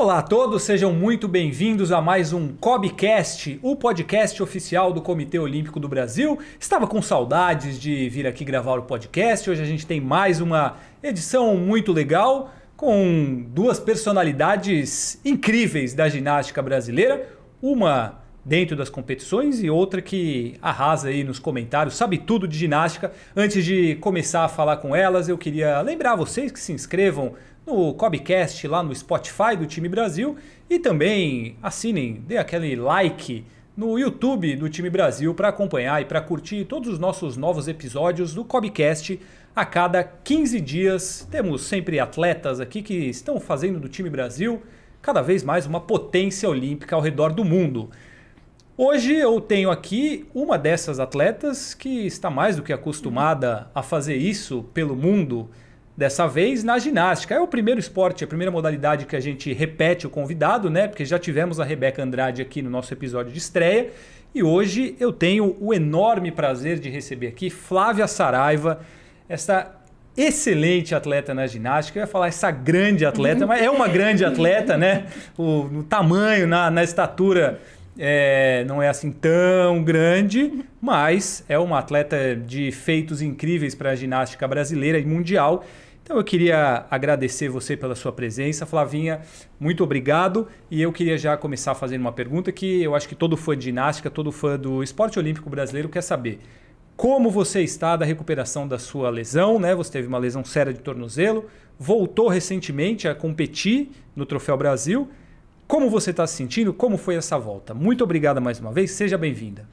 Olá a todos, sejam muito bem-vindos a mais um COBcast, o podcast oficial do Comitê Olímpico do Brasil. Estava com saudades de vir aqui gravar o podcast. Hoje a gente tem mais uma edição muito legal com duas personalidades incríveis da ginástica brasileira, uma dentro das competições e outra que arrasa aí nos comentários, sabe tudo de ginástica. Antes de começar a falar com elas, eu queria lembrar vocês que se inscrevam no Cobcast lá no Spotify do Time Brasil e também assinem, dê aquele like no YouTube do Time Brasil para acompanhar e para curtir todos os nossos novos episódios do Cobcast a cada 15 dias. Temos sempre atletas aqui que estão fazendo do Time Brasil cada vez mais uma potência olímpica ao redor do mundo. Hoje eu tenho aqui uma dessas atletas que está mais do que acostumada a fazer isso pelo mundo dessa vez na ginástica. É o primeiro esporte, a primeira modalidade que a gente repete o convidado, né? Porque já tivemos a Rebeca Andrade aqui no nosso episódio de estreia. E hoje eu tenho o enorme prazer de receber aqui Flávia Saraiva, essa excelente atleta na ginástica. Eu ia falar essa grande atleta, mas é uma grande atleta, né? O, tamanho, na, na estatura. É, não é assim tão grande, mas é uma atleta de feitos incríveis para a ginástica brasileira e mundial. Então eu queria agradecer você pela sua presença, Flavinha, muito obrigado. E eu queria já começar fazendo uma pergunta que eu acho que todo fã de ginástica, todo fã do esporte olímpico brasileiro quer saber. Como você está da recuperação da sua lesão, né? Você teve uma lesão séria de tornozelo, voltou recentemente a competir no Troféu Brasil. Como você está se sentindo? Como foi essa volta? Muito obrigada mais uma vez, seja bem-vinda.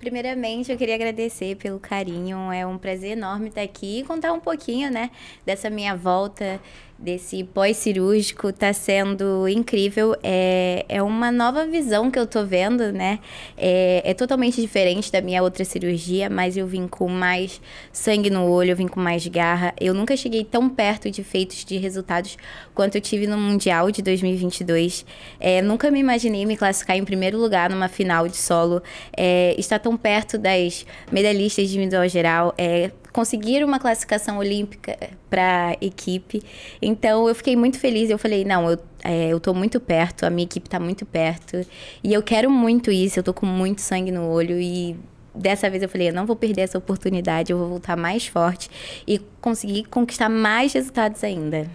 Primeiramente, eu queria agradecer pelo carinho. É um prazer enorme estar aqui e contar um pouquinho, né, dessa minha volta desse pós-cirúrgico está sendo incrível. É, é uma nova visão que eu tô vendo, né? É, é totalmente diferente da minha outra cirurgia, mas eu vim com mais sangue no olho, eu vim com mais garra. Eu nunca cheguei tão perto de feitos de resultados quanto eu tive no Mundial de 2022. É, nunca me imaginei me classificar em primeiro lugar numa final de solo. É, estar tão perto das medalhistas de individual geral, é, conseguir uma classificação olímpica para equipe. Então eu fiquei muito feliz. Eu falei, não, eu, é, eu tô muito perto, a minha equipe tá muito perto. E eu quero muito isso, eu tô com muito sangue no olho e dessa vez eu falei, eu não vou perder essa oportunidade, eu vou voltar mais forte e conseguir conquistar mais resultados ainda.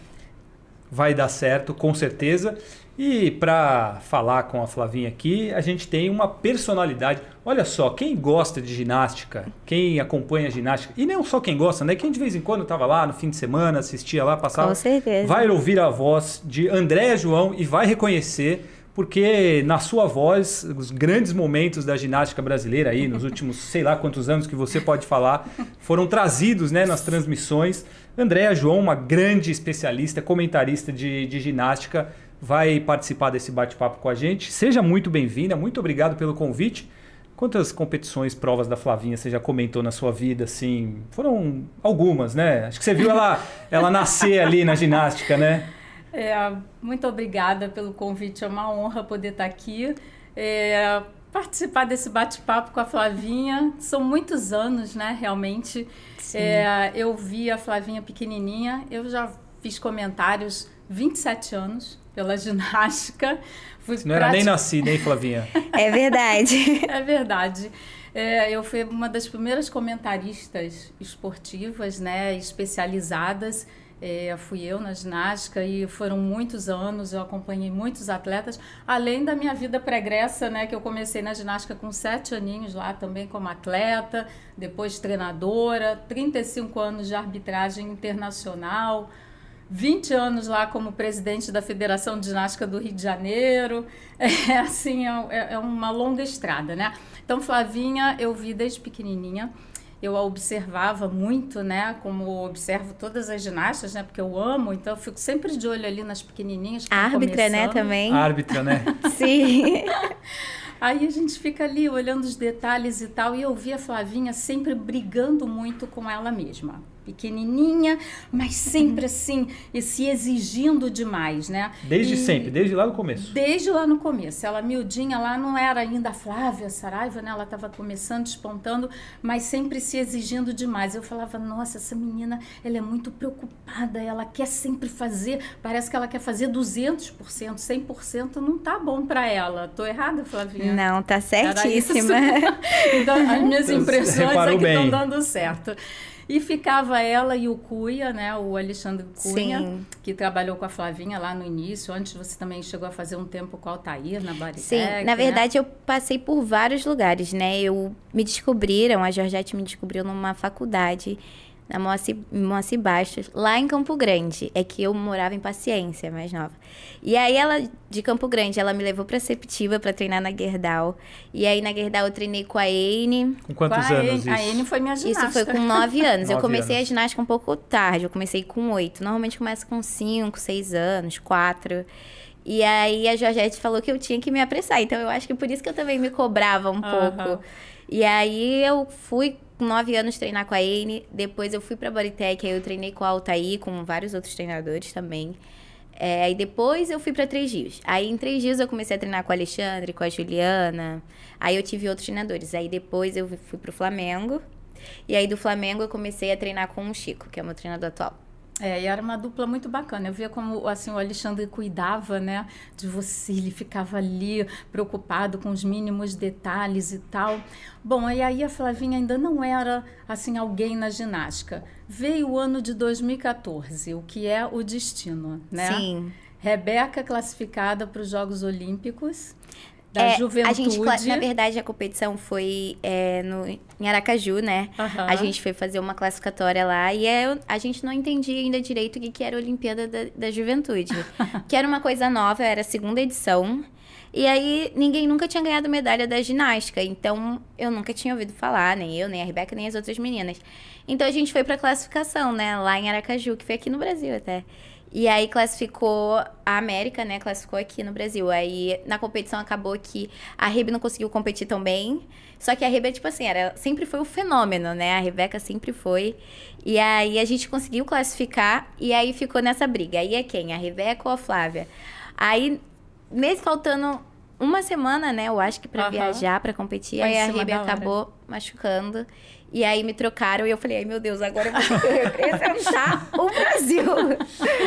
Vai dar certo, com certeza. E para falar com a Flavinha aqui, a gente tem uma personalidade. Olha só, quem gosta de ginástica, quem acompanha a ginástica, e não só quem gosta, né? Quem de vez em quando estava lá no fim de semana, assistia lá, passava. Com certeza. Vai ouvir a voz de André João e vai reconhecer, porque na sua voz, os grandes momentos da ginástica brasileira aí, nos últimos sei lá quantos anos que você pode falar, foram trazidos né, nas transmissões. Andréa João, uma grande especialista, comentarista de, de ginástica vai participar desse bate-papo com a gente. Seja muito bem-vinda, muito obrigado pelo convite. Quantas competições, provas da Flavinha você já comentou na sua vida, assim? Foram algumas, né? Acho que você viu ela, ela nascer ali na ginástica, né? É, muito obrigada pelo convite, é uma honra poder estar aqui. É, participar desse bate-papo com a Flavinha, são muitos anos, né, realmente. É, eu vi a Flavinha pequenininha, eu já fiz comentários 27 anos pela ginástica. Fui não prática... era nem nascida, hein, Flavinha? é verdade. é verdade. É, eu fui uma das primeiras comentaristas esportivas, né, especializadas. É, fui eu na ginástica e foram muitos anos, eu acompanhei muitos atletas, além da minha vida pregressa, né, que eu comecei na ginástica com sete aninhos lá também como atleta, depois treinadora, 35 anos de arbitragem internacional, 20 anos lá como presidente da Federação de Ginástica do Rio de Janeiro. É assim, é, é, é uma longa estrada, né? Então, Flavinha, eu vi desde pequenininha. Eu a observava muito, né? Como observo todas as ginastas, né? Porque eu amo, então eu fico sempre de olho ali nas pequenininhas. Árbitra, né? Também. Árbitra, né? Sim. Aí a gente fica ali olhando os detalhes e tal. E eu vi a Flavinha sempre brigando muito com ela mesma pequenininha, mas sempre uhum. assim, e se exigindo demais, né? Desde e, sempre, desde lá no começo. Desde lá no começo. Ela miudinha lá não era ainda Flávia Saraiva, né? Ela estava começando, despontando, mas sempre se exigindo demais. Eu falava, nossa, essa menina, ela é muito preocupada, ela quer sempre fazer, parece que ela quer fazer 200%, 100% não tá bom para ela. Tô errada, Flavinha? Não, tá certíssima. então, as minhas impressões é que estão dando certo. E ficava ela e o Cunha, né? O Alexandre Cunha, Sim. que trabalhou com a Flavinha lá no início. Antes você também chegou a fazer um tempo com o Altair na Baritec, Sim, né? na verdade né? eu passei por vários lugares, né? Eu me descobriram, a Georgette me descobriu numa faculdade na Moacir, Baixos, lá em Campo Grande. É que eu morava em Paciência, mais nova. E aí ela, de Campo Grande, ela me levou pra Septiva pra treinar na Gerdau. E aí na Gerdau eu treinei com a Ene. Com quantos com a anos A Ene foi minha ginasta. Isso foi com nove anos. eu comecei anos. a ginástica um pouco tarde, eu comecei com oito. Normalmente começa com cinco, seis anos, quatro. E aí a Georgette falou que eu tinha que me apressar. Então eu acho que por isso que eu também me cobrava um uhum. pouco. E aí eu fui com 9 anos treinar com a Anne, depois eu fui para Bodytech, aí eu treinei com a Altaí, com vários outros treinadores também. É, aí depois eu fui para Três Dias. Aí em Três Dias eu comecei a treinar com o Alexandre, com a Juliana. Aí eu tive outros treinadores. Aí depois eu fui pro Flamengo. E aí do Flamengo eu comecei a treinar com o Chico, que é o meu treinador atual. É, e era uma dupla muito bacana. Eu via como assim o Alexandre cuidava, né, de você, ele ficava ali preocupado com os mínimos detalhes e tal. Bom, e aí a Flavinha ainda não era assim alguém na ginástica. Veio o ano de 2014, o que é o destino, né? Sim. Rebeca classificada para os Jogos Olímpicos da é, juventude. A gente, na verdade, a competição foi é, no, em Aracaju, né? Uhum. A gente foi fazer uma classificatória lá e é, a gente não entendia ainda direito o que, que era a Olimpíada da, da Juventude. que era uma coisa nova, era a segunda edição. E aí, ninguém nunca tinha ganhado medalha da ginástica. Então, eu nunca tinha ouvido falar, nem eu, nem a Rebeca, nem as outras meninas. Então, a gente foi pra classificação, né? Lá em Aracaju, que foi aqui no Brasil até. E aí classificou a América, né? Classificou aqui no Brasil. Aí na competição acabou que a Rebe não conseguiu competir tão bem. Só que a Ribe, é, tipo assim, era, sempre foi o um fenômeno, né? A Rebeca sempre foi. E aí a gente conseguiu classificar e aí ficou nessa briga. Aí é quem? A Rebeca ou a Flávia? Aí, nesse faltando uma semana, né? Eu acho que para uhum. viajar, para competir, aí a Rebe acabou machucando. E aí me trocaram e eu falei, ai meu Deus, agora eu vou representar o Brasil.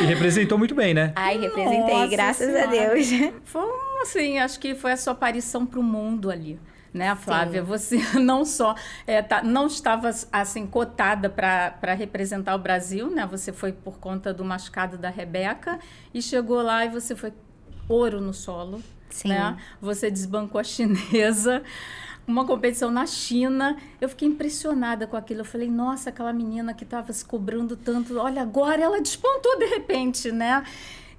E representou muito bem, né? Ai, representei, Nossa graças senhora. a Deus. Foi assim, acho que foi a sua aparição para o mundo ali né, Flávia? Sim. Você não só é, tá, não estava assim cotada para representar o Brasil, né? Você foi por conta do machucado da Rebeca e chegou lá e você foi ouro no solo, Sim. né? Você desbancou a chinesa uma competição na China. Eu fiquei impressionada com aquilo. Eu falei, nossa, aquela menina que estava se cobrando tanto, olha, agora ela despontou de repente, né?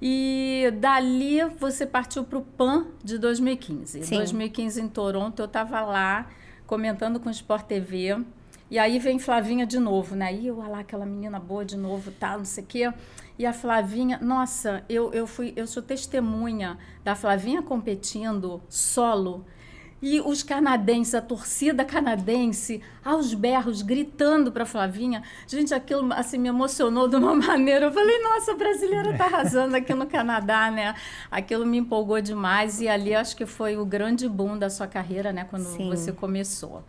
E dali você partiu para o PAN de 2015. Sim. 2015 em Toronto, eu estava lá comentando com o Sport TV. E aí vem Flavinha de novo, né? E olha lá, aquela menina boa de novo, tá, não sei o quê. E a Flavinha, nossa, eu, eu, fui, eu sou testemunha da Flavinha competindo solo e os canadenses, a torcida canadense, aos berros, gritando para Flavinha. Gente, aquilo assim me emocionou de uma maneira. Eu falei, nossa, a brasileira tá arrasando aqui no Canadá, né? Aquilo me empolgou demais e ali acho que foi o grande boom da sua carreira, né, quando Sim. você começou.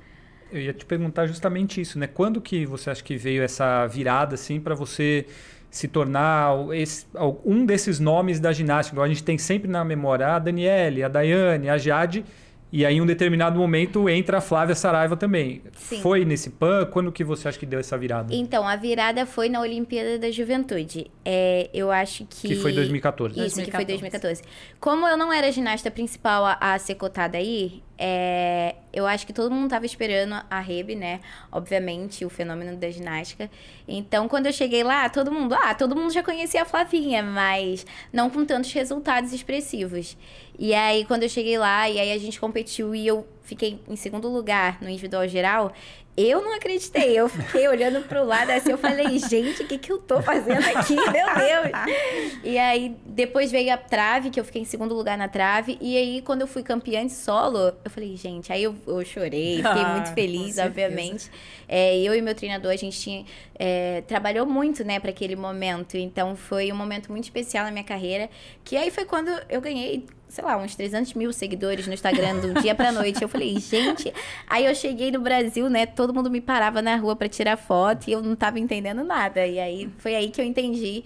Eu ia te perguntar justamente isso, né? Quando que você acha que veio essa virada assim para você se tornar esse, um desses nomes da ginástica? A gente tem sempre na memória a Daniele, a Daiane, a Jade, e aí, em um determinado momento, entra a Flávia Saraiva também. Sim. Foi nesse PAN? Quando que você acha que deu essa virada? Então, a virada foi na Olimpíada da Juventude. É, eu acho que... Que foi 2014. Isso, 2014. que foi 2014. Como eu não era ginasta principal a, a ser cotada aí, é, eu acho que todo mundo estava esperando a Rebe, né? Obviamente, o fenômeno da ginástica. Então, quando eu cheguei lá, todo mundo, ah, todo mundo já conhecia a Flavinha, mas não com tantos resultados expressivos. E aí, quando eu cheguei lá, e aí a gente competiu e eu fiquei em segundo lugar no individual geral, eu não acreditei. Eu fiquei olhando pro lado assim, eu falei, gente, o que, que eu tô fazendo aqui? Meu Deus! e aí, depois veio a trave, que eu fiquei em segundo lugar na trave. E aí, quando eu fui campeã de solo, eu falei, gente, aí eu, eu chorei, fiquei ah, muito feliz, obviamente. É, eu e meu treinador, a gente tinha, é, trabalhou muito, né, para aquele momento. Então, foi um momento muito especial na minha carreira. Que aí foi quando eu ganhei sei lá, uns 300 mil seguidores no Instagram do dia pra noite. Eu falei, gente. Aí eu cheguei no Brasil, né? Todo mundo me parava na rua para tirar foto e eu não tava entendendo nada. E aí foi aí que eu entendi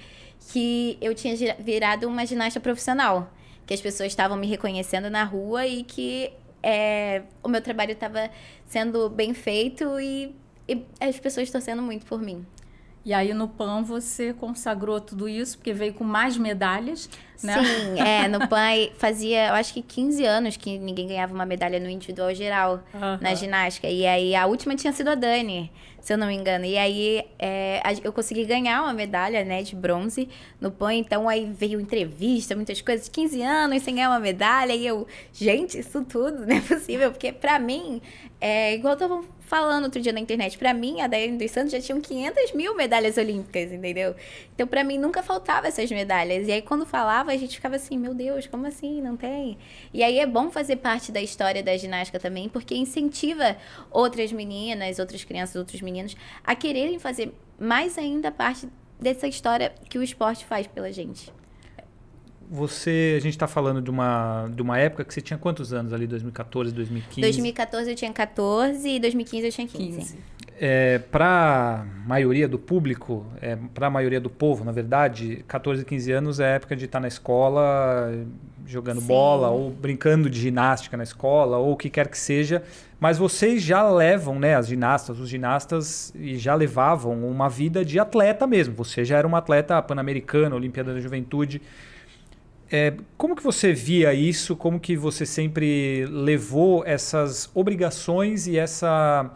que eu tinha virado uma ginasta profissional. Que as pessoas estavam me reconhecendo na rua e que é, o meu trabalho estava sendo bem feito e, e as pessoas torcendo muito por mim. E aí no PAN você consagrou tudo isso, porque veio com mais medalhas, né? Sim, é, no PAN fazia, eu acho que 15 anos que ninguém ganhava uma medalha no individual geral, na ginástica. E aí a última tinha sido a Dani se eu não me engano. E aí é, eu consegui ganhar uma medalha, né, de bronze no PAN. Então aí veio entrevista, muitas coisas, 15 anos sem ganhar uma medalha. E eu, gente, isso tudo não é possível. Porque pra mim, é, igual eu tava falando outro dia na internet, pra mim, a Daiane dos Santos já tinham 500 mil medalhas olímpicas, entendeu? Então pra mim nunca faltava essas medalhas. E aí quando falava, a gente ficava assim, meu Deus, como assim? Não tem? E aí é bom fazer parte da história da ginástica também, porque incentiva outras meninas, outras crianças, outros meninos meninos a quererem fazer mais ainda parte dessa história que o esporte faz pela gente. Você, a gente está falando de uma, de uma época que você tinha quantos anos ali, 2014, 2015? 2014 eu tinha 14 e 2015 eu tinha 15. 15 é, para a maioria do público, é, para a maioria do povo, na verdade, 14, 15 anos é a época de estar tá na escola jogando Sim. bola ou brincando de ginástica na escola ou o que quer que seja. Mas vocês já levam, né, as ginastas, os ginastas e já levavam uma vida de atleta mesmo. Você já era uma atleta pan-americana, Olimpíada da Juventude. É, como que você via isso? Como que você sempre levou essas obrigações e essa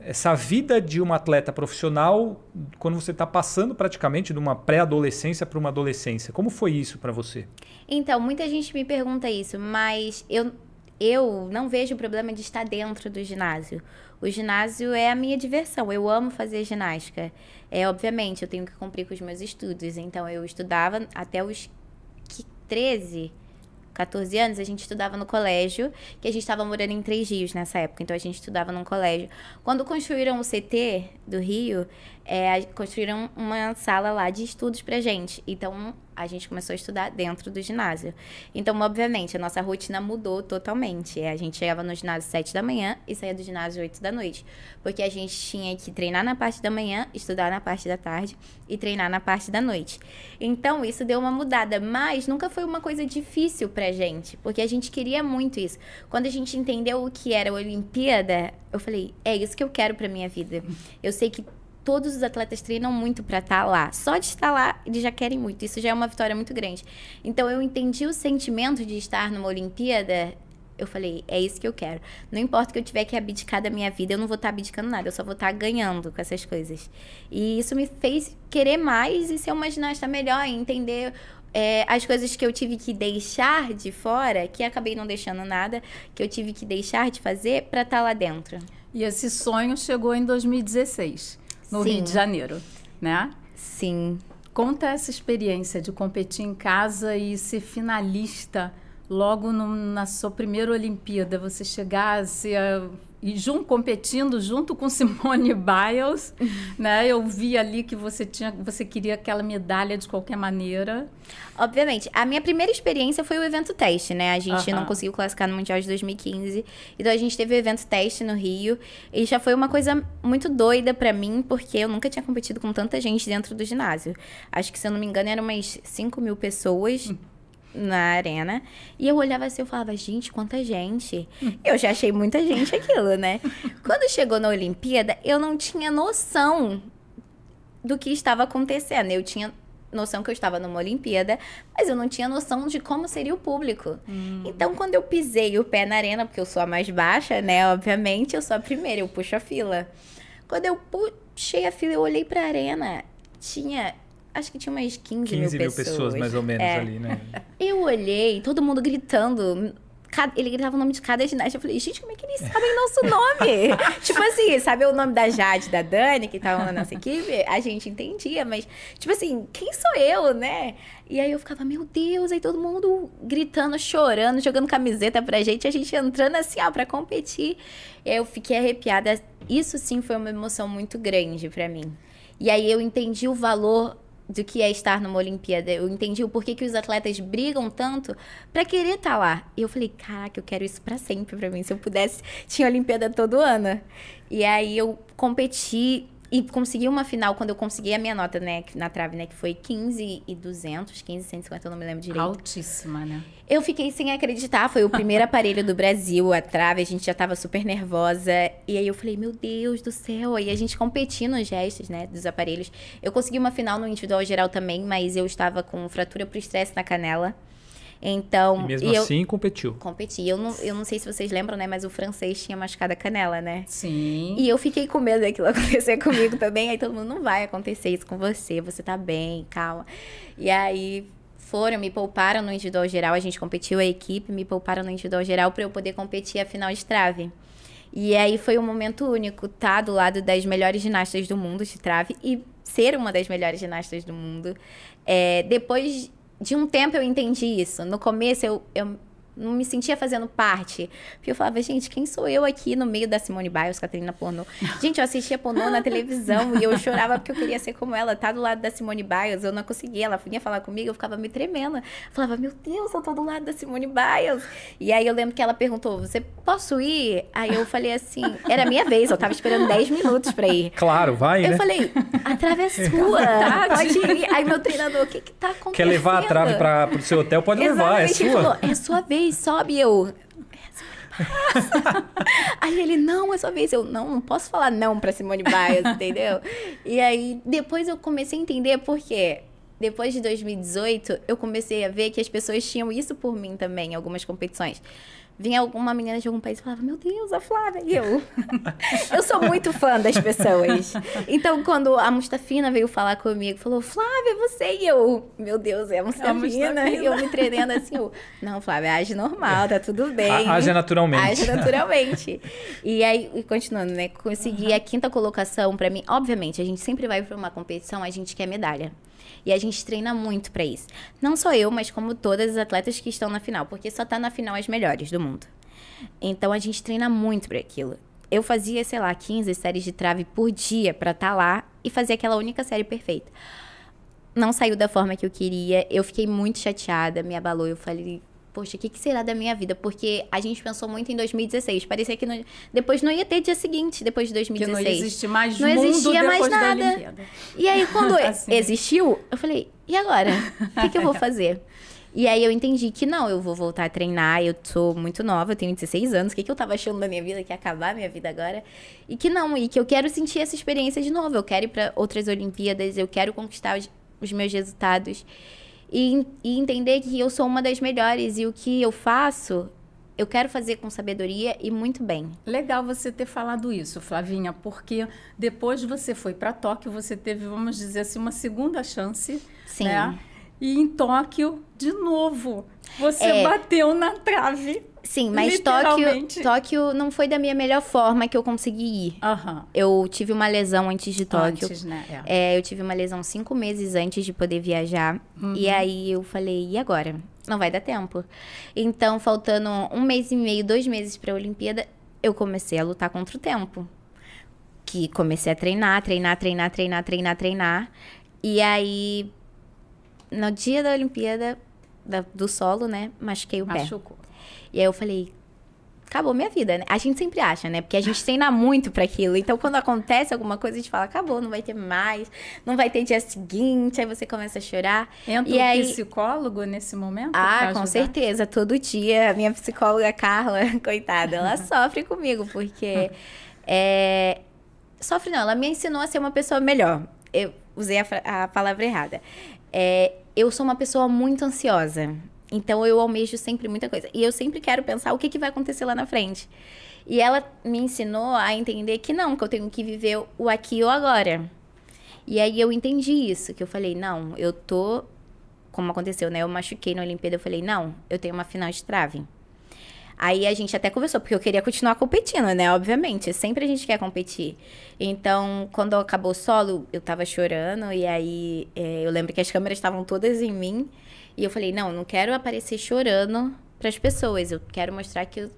essa vida de um atleta profissional quando você está passando praticamente de uma pré-adolescência para uma adolescência? Como foi isso para você? Então, muita gente me pergunta isso, mas eu, eu não vejo problema de estar dentro do ginásio. O ginásio é a minha diversão, eu amo fazer ginástica. É, obviamente, eu tenho que cumprir com os meus estudos, então eu estudava até os 13 14 anos, a gente estudava no colégio, que a gente estava morando em Três Rios nessa época, então a gente estudava num colégio. Quando construíram o CT do Rio, é, construíram uma sala lá de estudos pra gente. Então, a gente começou a estudar dentro do ginásio. Então, obviamente, a nossa rotina mudou totalmente. É, a gente chegava no ginásio às 7 da manhã e saía do ginásio às 8 da noite. Porque a gente tinha que treinar na parte da manhã, estudar na parte da tarde e treinar na parte da noite. Então, isso deu uma mudada, mas nunca foi uma coisa difícil pra gente, porque a gente queria muito isso. Quando a gente entendeu o que era a Olimpíada, eu falei: é isso que eu quero pra minha vida. Eu sei que todos os atletas treinam muito para estar tá lá. Só de estar lá, eles já querem muito. Isso já é uma vitória muito grande. Então eu entendi o sentimento de estar numa Olimpíada eu falei, é isso que eu quero. Não importa que eu tiver que abdicar da minha vida, eu não vou estar tá abdicando nada, eu só vou estar tá ganhando com essas coisas. E isso me fez querer mais e ser uma ginasta melhor, e entender é, as coisas que eu tive que deixar de fora, que acabei não deixando nada, que eu tive que deixar de fazer para estar tá lá dentro. E esse sonho chegou em 2016 no Sim. Rio de Janeiro, né? Sim. Conta essa experiência de competir em casa e ser finalista logo no, na sua primeira Olimpíada, você chegar a ser e junto competindo junto com Simone Biles, né? Eu vi ali que você tinha, você queria aquela medalha de qualquer maneira. Obviamente, a minha primeira experiência foi o evento teste, né? A gente não conseguiu classificar no Mundial de 2015, então a gente teve o evento teste no Rio e já foi uma coisa muito doida para mim porque eu nunca tinha competido com tanta gente dentro do ginásio. Acho que se eu não me engano eram umas 5 mil pessoas. Hum na arena. E eu olhava assim, eu falava, gente, quanta gente. Hum. Eu já achei muita gente aquilo, né? Quando chegou na Olimpíada, eu não tinha noção do que estava acontecendo. Eu tinha noção que eu estava numa Olimpíada, mas eu não tinha noção de como seria o público. Hum. Então, quando eu pisei o pé na arena, porque eu sou a mais baixa, né? Obviamente, eu sou a primeira, eu puxo a fila. Quando eu puxei a fila, eu olhei para a arena. Tinha acho que tinha umas 15, 15 mil, mil pessoas. pessoas. mais ou menos é. ali, né? Eu olhei, todo mundo gritando. Ele gritava o nome de cada ginástica. Eu falei, gente, como é que eles sabem nosso nome? tipo assim, sabe o nome da Jade, da Dani, que estavam na nossa equipe? A gente entendia, mas, tipo assim, quem sou eu, né? E aí eu ficava, meu Deus, aí todo mundo gritando, chorando, jogando camiseta pra gente, a gente entrando assim, ó, pra competir. Eu fiquei arrepiada. Isso sim foi uma emoção muito grande para mim. E aí eu entendi o valor do que é estar numa Olimpíada. Eu entendi o porquê que os atletas brigam tanto para querer estar tá lá. E eu falei, caraca, eu quero isso para sempre para mim. Se eu pudesse, tinha Olimpíada todo ano. E aí eu competi e consegui uma final quando eu consegui a minha nota, né, na trave, né, que foi 15 e 200, 15 150, eu não me lembro direito. Altíssima, né? Eu fiquei sem acreditar, foi o primeiro aparelho do Brasil, a trave, a gente já tava super nervosa. E aí eu falei, meu Deus do céu, aí a gente competindo os gestos, né, dos aparelhos. Eu consegui uma final no individual geral também, mas eu estava com fratura pro estresse na canela. Então. E mesmo e assim competiu. Competi. Eu não, eu não sei se vocês lembram, né? Mas o francês tinha machucado a canela, né? Sim. E eu fiquei com medo daquilo acontecer comigo também. Aí todo mundo não vai acontecer isso com você, você tá bem, calma. E aí foram, me pouparam no individual geral, a gente competiu a equipe, me pouparam no individual geral para eu poder competir a final de trave. E aí foi um momento único, tá do lado das melhores ginastas do mundo de trave e ser uma das melhores ginastas do mundo. É, depois de um tempo eu entendi isso. No começo eu, eu não me sentia fazendo parte. Porque eu falava, gente, quem sou eu aqui no meio da Simone Biles, Catarina Pornô? Gente, eu assistia pornô na televisão e eu chorava porque eu queria ser como ela, tá do lado da Simone Biles, eu não conseguia, ela vinha falar comigo, eu ficava me tremendo. Eu falava, meu Deus, eu tô do lado da Simone Biles. E aí eu lembro que ela perguntou, você posso ir? Aí eu falei assim, era minha vez, eu tava esperando 10 minutos pra ir. Claro, vai, Eu né? falei, a trave é sua, é pode ir. Aí meu treinador, o que que tá acontecendo? Quer levar a trave pra, pro seu hotel, pode Exatamente, levar, é sua. Falou, é sua vez vez, sobe. Eu. aí ele, não, é sua vez. Eu, não, não posso falar não pra Simone Biles, entendeu? E aí, depois eu comecei a entender por quê depois de 2018, eu comecei a ver que as pessoas tinham isso por mim também, em algumas competições. Vinha alguma menina de algum país e falava, meu Deus, a Flávia, e eu. eu sou muito fã das pessoas. Então, quando a Mustafina veio falar comigo, falou, Flávia, você e eu. Meu Deus, é a é Mustafina. e eu me treinando assim, eu, não, Flávia, age normal, tá tudo bem. A, age naturalmente. Age naturalmente. e aí, e continuando, né? Consegui uhum. a quinta colocação para mim. Obviamente, a gente sempre vai para uma competição, a gente quer medalha. E a gente treina muito para isso. Não só eu, mas como todas as atletas que estão na final, porque só tá na final as melhores do mundo. Então a gente treina muito para aquilo. Eu fazia, sei lá, 15 séries de trave por dia para estar tá lá e fazer aquela única série perfeita. Não saiu da forma que eu queria, eu fiquei muito chateada, me abalou. Eu falei, poxa, o que, que, será da minha vida? Porque a gente pensou muito em 2016. Parecia que não, depois não ia ter dia seguinte, depois de 2016. Que não existia mais Não existia mais nada. E aí, quando assim. existiu, eu falei, e agora? O que, que eu vou fazer? E aí eu entendi que não, eu vou voltar a treinar, eu sou muito nova, eu tenho 16 anos, o que, que eu tava achando da minha vida, que ia acabar a minha vida agora? E que não, e que eu quero sentir essa experiência de novo, eu quero ir para outras Olimpíadas, eu quero conquistar os, os meus resultados e, e entender que eu sou uma das melhores e o que eu faço eu quero fazer com sabedoria e muito bem. Legal você ter falado isso, Flavinha, porque depois você foi para Tóquio, você teve, vamos dizer assim, uma segunda chance. Sim. Né? E em Tóquio, de novo, você é... bateu na trave. Sim, mas Tóquio, Tóquio não foi da minha melhor forma que eu consegui ir. Uhum. Eu tive uma lesão antes de Tóquio. Antes, né? É. É, eu tive uma lesão cinco meses antes de poder viajar. Uhum. E aí eu falei, e agora? Não vai dar tempo. Então, faltando um mês e meio, dois meses para a Olimpíada, eu comecei a lutar contra o tempo. Que comecei a treinar, treinar, treinar, treinar, treinar, treinar. E aí, no dia da Olimpíada, da, do solo, né? Machuquei o Machucou. pé. E aí eu falei, acabou minha vida, né? A gente sempre acha, né? Porque a gente treina muito para aquilo. Então, quando acontece alguma coisa, a gente fala, acabou, não vai ter mais, não vai ter dia seguinte, aí você começa a chorar. Entra é e um aí... psicólogo nesse momento? Ah, com certeza. Todo dia, minha psicóloga Carla, coitada, ela sofre comigo, porque. É... Sofre não, ela me ensinou a ser uma pessoa melhor. Eu usei a, a palavra errada. É... Eu sou uma pessoa muito ansiosa. Então eu almejo sempre muita coisa. E eu sempre quero pensar o que, que vai acontecer lá na frente. E ela me ensinou a entender que não, que eu tenho que viver o aqui e o agora. E aí eu entendi isso, que eu falei, não, eu tô. Como aconteceu, né? Eu machuquei na Olimpíada, eu falei, não, eu tenho uma final de trave. Aí a gente até conversou, porque eu queria continuar competindo, né? Obviamente, sempre a gente quer competir. Então, quando acabou o solo, eu tava chorando, e aí é, eu lembro que as câmeras estavam todas em mim. E eu falei, não, não quero aparecer chorando para as pessoas. Eu quero mostrar que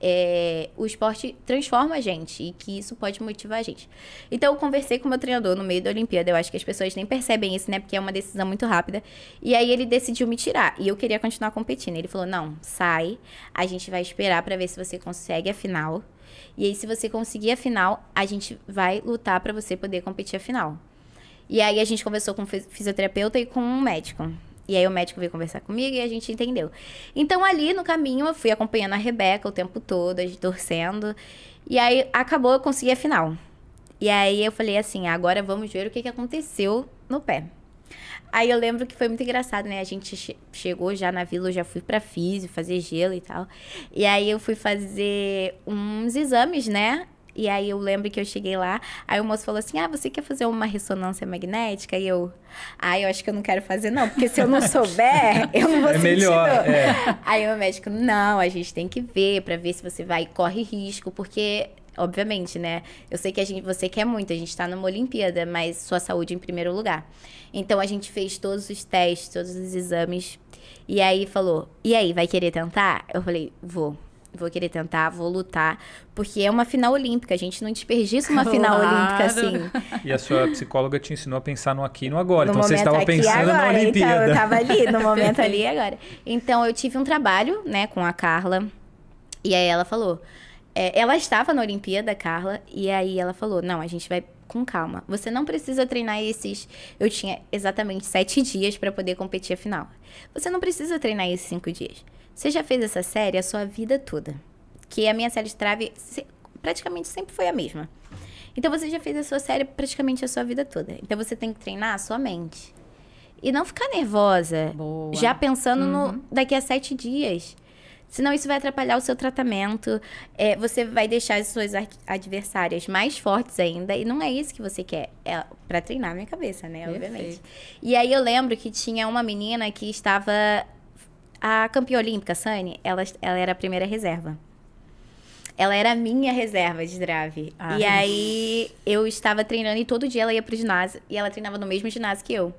é, o esporte transforma a gente e que isso pode motivar a gente. Então, eu conversei com o meu treinador no meio da Olimpíada. Eu acho que as pessoas nem percebem isso, né? Porque é uma decisão muito rápida. E aí, ele decidiu me tirar. E eu queria continuar competindo. Ele falou: não, sai. A gente vai esperar para ver se você consegue a final. E aí, se você conseguir a final, a gente vai lutar para você poder competir a final. E aí, a gente conversou com o fisioterapeuta e com um médico. E aí o médico veio conversar comigo e a gente entendeu. Então ali no caminho eu fui acompanhando a Rebeca o tempo todo, torcendo. E aí acabou, eu consegui a final. E aí eu falei assim, agora vamos ver o que, que aconteceu no pé. Aí eu lembro que foi muito engraçado, né? A gente che chegou já na vila, eu já fui pra físio, fazer gelo e tal. E aí eu fui fazer uns exames, né? E aí eu lembro que eu cheguei lá, aí o moço falou assim: Ah, você quer fazer uma ressonância magnética? E eu, ah, eu acho que eu não quero fazer, não, porque se eu não souber, eu não vou é Melhor, É. Aí o médico, não, a gente tem que ver para ver se você vai corre risco, porque obviamente, né? Eu sei que a gente, você quer muito, a gente está numa Olimpíada, mas sua saúde em primeiro lugar. Então a gente fez todos os testes, todos os exames. E aí falou: "E aí, vai querer tentar?" Eu falei: "Vou". Vou querer tentar, vou lutar, porque é uma final olímpica, a gente não desperdiça uma claro. final olímpica assim. E a sua psicóloga te ensinou a pensar no aqui e no agora, no então você estava pensando agora, na Olimpíada. Então, eu estava ali, no momento ali e agora. Então, eu tive um trabalho, né, com a Carla, e aí ela falou, é, ela estava na Olimpíada, Carla, e aí ela falou, não, a gente vai com calma, você não precisa treinar esses, eu tinha exatamente sete dias para poder competir a final, você não precisa treinar esses cinco dias. Você já fez essa série a sua vida toda. Que a minha série de trave praticamente sempre foi a mesma. Então você já fez a sua série praticamente a sua vida toda. Então você tem que treinar a sua mente. E não ficar nervosa. Boa. Já pensando uhum. no daqui a sete dias. Senão isso vai atrapalhar o seu tratamento. É, você vai deixar as suas adversárias mais fortes ainda. E não é isso que você quer. É pra treinar a minha cabeça, né? Perfeito. Obviamente. E aí eu lembro que tinha uma menina que estava a campeã olímpica, Sani, ela, ela era a primeira reserva. Ela era a minha reserva de drive. Ah. E aí eu estava treinando e todo dia ela ia pro ginásio e ela treinava no mesmo ginásio que eu.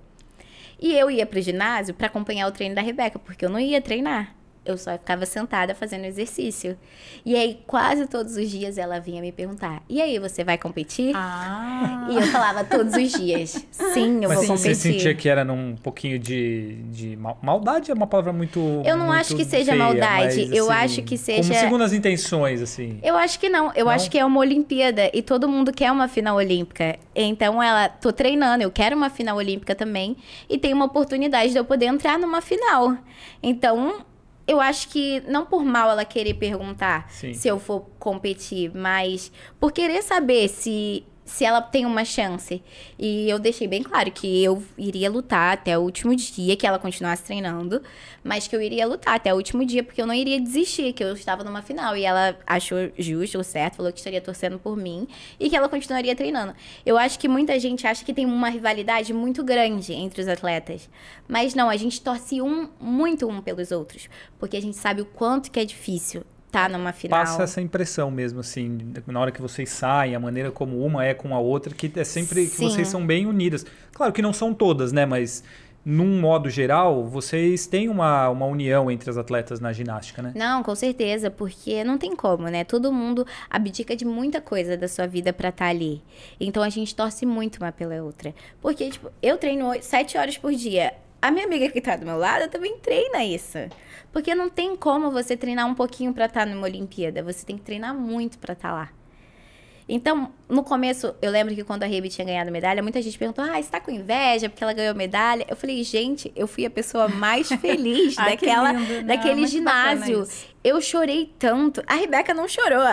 E eu ia pro ginásio para acompanhar o treino da Rebeca, porque eu não ia treinar eu só ficava sentada fazendo exercício. E aí, quase todos os dias ela vinha me perguntar: e aí, você vai competir? Ah. E eu falava todos os dias: sim, eu Mas vou competir. Mas você sentia que era num pouquinho de, de maldade? É uma palavra muito. Eu não muito acho que seja feia, maldade. Mas, eu assim, acho que seja. Como segundas intenções, assim. Eu acho que não. Eu não? acho que é uma Olimpíada e todo mundo quer uma final olímpica. Então ela, tô treinando, eu quero uma final olímpica também. E tem uma oportunidade de eu poder entrar numa final. Então, eu acho que não por mal ela querer perguntar Sim. se eu for competir, mas por querer saber se se ela tem uma chance. E eu deixei bem claro que eu iria lutar até o último dia, que ela continuasse treinando, mas que eu iria lutar até o último dia, porque eu não iria desistir, que eu estava numa final. E ela achou justo ou certo, falou que estaria torcendo por mim e que ela continuaria treinando. Eu acho que muita gente acha que tem uma rivalidade muito grande entre os atletas, mas não, a gente torce um muito um pelos outros, porque a gente sabe o quanto que é difícil tá numa final. Passa essa impressão mesmo, assim, na hora que vocês saem, a maneira como uma é com a outra, que é sempre Sim. que vocês são bem unidas. Claro que não são todas, né? Mas num modo geral, vocês têm uma, uma união entre as atletas na ginástica, né? Não, com certeza, porque não tem como, né? Todo mundo abdica de muita coisa da sua vida para estar tá ali. Então a gente torce muito uma pela outra. Porque, tipo, eu treino sete horas por dia. A minha amiga que tá do meu lado também treina isso. Porque não tem como você treinar um pouquinho para estar tá numa Olimpíada. Você tem que treinar muito para estar tá lá. Então, no começo, eu lembro que quando a Rebe tinha ganhado medalha, muita gente perguntou: ah, está com inveja porque ela ganhou medalha? Eu falei: gente, eu fui a pessoa mais feliz Ai, daquela, né? daquele ginásio. Eu chorei tanto. A Rebeca não chorou.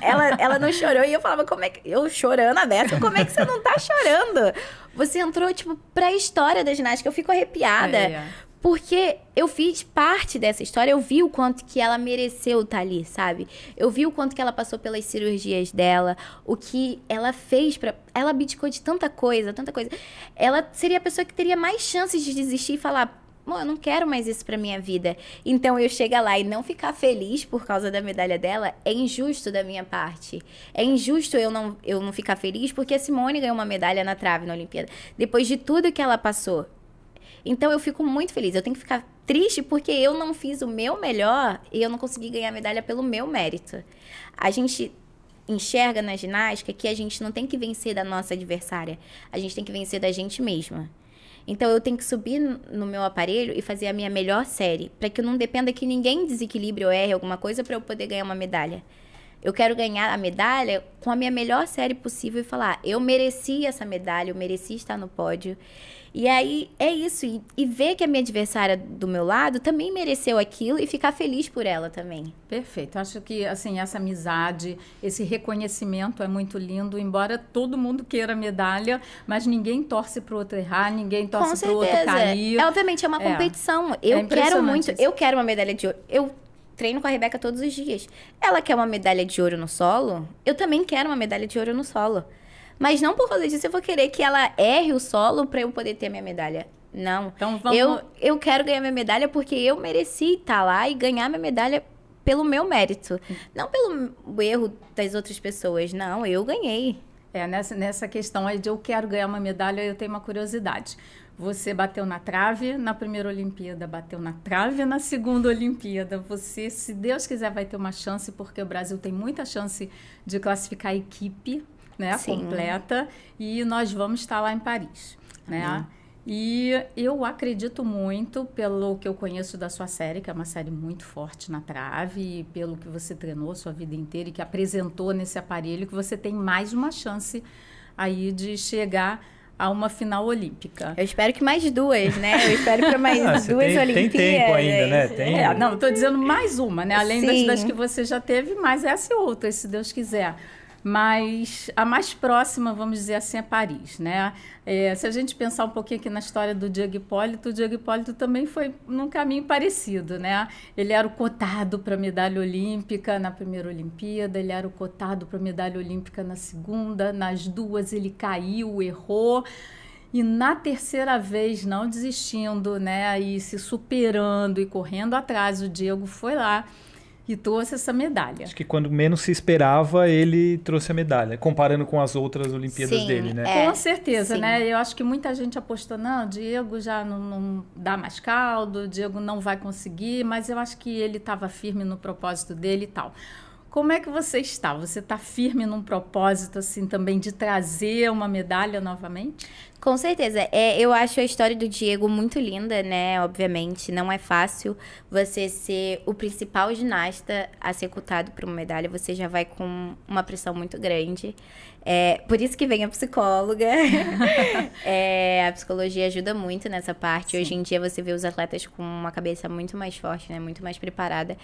Ela, ela não chorou e eu falava: como é que. Eu chorando aberto, como é que você não está chorando? Você entrou, tipo, pra história da ginástica. Eu fico arrepiada. É, é. Porque eu fiz parte dessa história, eu vi o quanto que ela mereceu estar tá ali, sabe? Eu vi o quanto que ela passou pelas cirurgias dela, o que ela fez para ela abdicou de tanta coisa, tanta coisa. Ela seria a pessoa que teria mais chances de desistir e falar: eu não quero mais isso pra minha vida. Então eu chegar lá e não ficar feliz por causa da medalha dela é injusto da minha parte. É injusto eu não, eu não ficar feliz porque a Simone ganhou uma medalha na trave na Olimpíada. Depois de tudo que ela passou. Então eu fico muito feliz. Eu tenho que ficar triste porque eu não fiz o meu melhor e eu não consegui ganhar a medalha pelo meu mérito. A gente enxerga na ginástica que a gente não tem que vencer da nossa adversária, a gente tem que vencer da gente mesma. Então eu tenho que subir no meu aparelho e fazer a minha melhor série, para que eu não dependa que ninguém desequilibre ou erre alguma coisa para eu poder ganhar uma medalha. Eu quero ganhar a medalha com a minha melhor série possível e falar: eu mereci essa medalha, eu mereci estar no pódio. E aí é isso. E, e, ver que a minha adversária do meu lado também mereceu aquilo e ficar feliz por ela também. Perfeito. Acho que assim, essa amizade, esse reconhecimento é muito lindo, embora todo mundo queira medalha, mas ninguém torce pro outro errar, ninguém torce pro outro cair. É, obviamente, é uma é. competição. Eu é quero muito, isso. eu quero uma medalha de ouro. Eu treino com a Rebeca todos os dias. Ela quer uma medalha de ouro no solo, eu também quero uma medalha de ouro no solo. Mas não por causa disso eu vou querer que ela erre o solo para eu poder ter minha medalha. Não. Então vamos. Eu, eu quero ganhar minha medalha porque eu mereci estar tá lá e ganhar minha medalha pelo meu mérito. Não pelo erro das outras pessoas. Não, eu ganhei. É, nessa, nessa questão aí de eu quero ganhar uma medalha, eu tenho uma curiosidade. Você bateu na trave na primeira Olimpíada, bateu na trave na segunda Olimpíada. Você, se Deus quiser, vai ter uma chance, porque o Brasil tem muita chance de classificar a equipe né, Sim. completa, e nós vamos estar lá em Paris, né? Uhum. E eu acredito muito, pelo que eu conheço da sua série, que é uma série muito forte na trave, e pelo que você treinou sua vida inteira e que apresentou nesse aparelho, que você tem mais uma chance aí de chegar a uma final olímpica. Eu espero que mais duas, né? Eu espero para mais ah, duas tem, Olimpíadas. Tem tempo ainda, né? Tem... É, não, estou dizendo mais uma, né? Além das, das, que você já teve, mais essa e outra, se Deus quiser mas a mais próxima, vamos dizer assim, é Paris, né? É, se a gente pensar um pouquinho aqui na história do Diego Hipólito, o Diego Hipólito também foi num caminho parecido, né? Ele era o cotado para medalha olímpica na primeira Olimpíada, ele era o cotado para medalha olímpica na segunda, nas duas ele caiu, errou. E na terceira vez, não desistindo, né, e se superando e correndo atrás, o Diego foi lá e trouxe essa medalha. Acho que quando menos se esperava, ele trouxe a medalha, comparando com as outras Olimpíadas sim, dele, né? É, com certeza, sim. né? Eu acho que muita gente apostou, não, Diego já não, não dá mais caldo, Diego não vai conseguir, mas eu acho que ele estava firme no propósito dele e tal. Como é que você está? Você está firme num propósito assim também de trazer uma medalha novamente? Com certeza. É, eu acho a história do Diego muito linda, né? Obviamente, não é fácil você ser o principal ginasta a ser cotado para uma medalha. Você já vai com uma pressão muito grande. É, por isso que vem a psicóloga. é, a psicologia ajuda muito nessa parte. Sim. Hoje em dia você vê os atletas com uma cabeça muito mais forte, né? Muito mais preparada.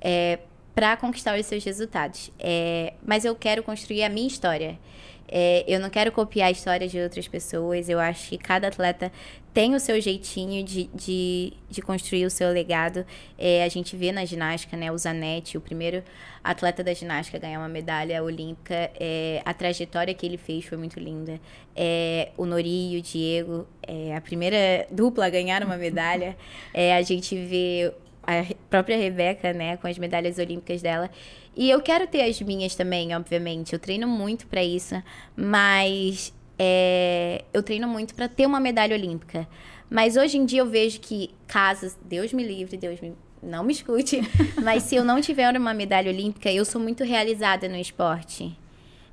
É, para conquistar os seus resultados. É, mas eu quero construir a minha história. É, eu não quero copiar histórias de outras pessoas. Eu acho que cada atleta tem o seu jeitinho de, de, de construir o seu legado. É, a gente vê na ginástica, né? O Zanetti, o primeiro atleta da ginástica a ganhar uma medalha olímpica. É, a trajetória que ele fez foi muito linda. É, o Nori e o Diego, é, a primeira dupla a ganhar uma medalha. É, a gente vê a própria Rebeca, né, com as medalhas olímpicas dela. E eu quero ter as minhas também, obviamente. Eu treino muito para isso, mas é, eu treino muito para ter uma medalha olímpica. Mas hoje em dia eu vejo que casas, Deus me livre, Deus me, não me escute, mas se eu não tiver uma medalha olímpica, eu sou muito realizada no esporte.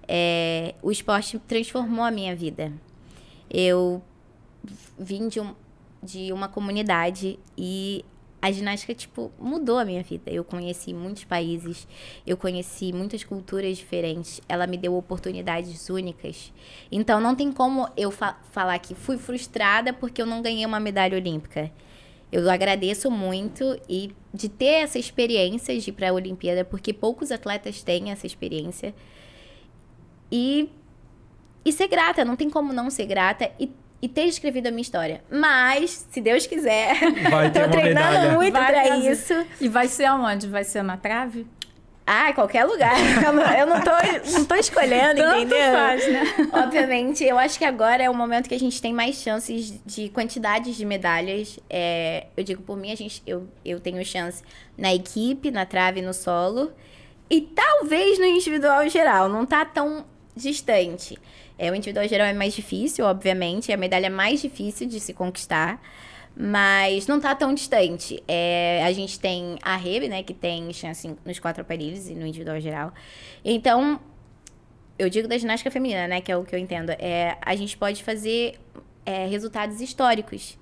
É, o esporte transformou a minha vida. Eu vim de, um, de uma comunidade e a ginástica, tipo, mudou a minha vida. Eu conheci muitos países, eu conheci muitas culturas diferentes, ela me deu oportunidades únicas. Então, não tem como eu fa falar que fui frustrada porque eu não ganhei uma medalha olímpica. Eu agradeço muito e de ter essa experiência de ir para a Olimpíada, porque poucos atletas têm essa experiência. E e ser grata, não tem como não ser grata e e ter escrevido a minha história. Mas, se Deus quiser, estou treinando medalha. muito para isso. E vai ser aonde? Vai ser na trave? Ah, qualquer lugar. Eu não tô, não tô escolhendo, Tanto entendeu? Faz, né? Obviamente, eu acho que agora é o momento que a gente tem mais chances de quantidades de medalhas. É, eu digo por mim, a gente, eu, eu tenho chance na equipe, na trave, no solo. E talvez no individual geral. Não tá tão distante. É, o individual geral é mais difícil, obviamente, é a medalha mais difícil de se conquistar, mas não está tão distante. É, a gente tem a Rebe, né, que tem chance nos quatro aparelhos e no individual geral. Então, eu digo da ginástica feminina, né, que é o que eu entendo, é, a gente pode fazer é, resultados históricos.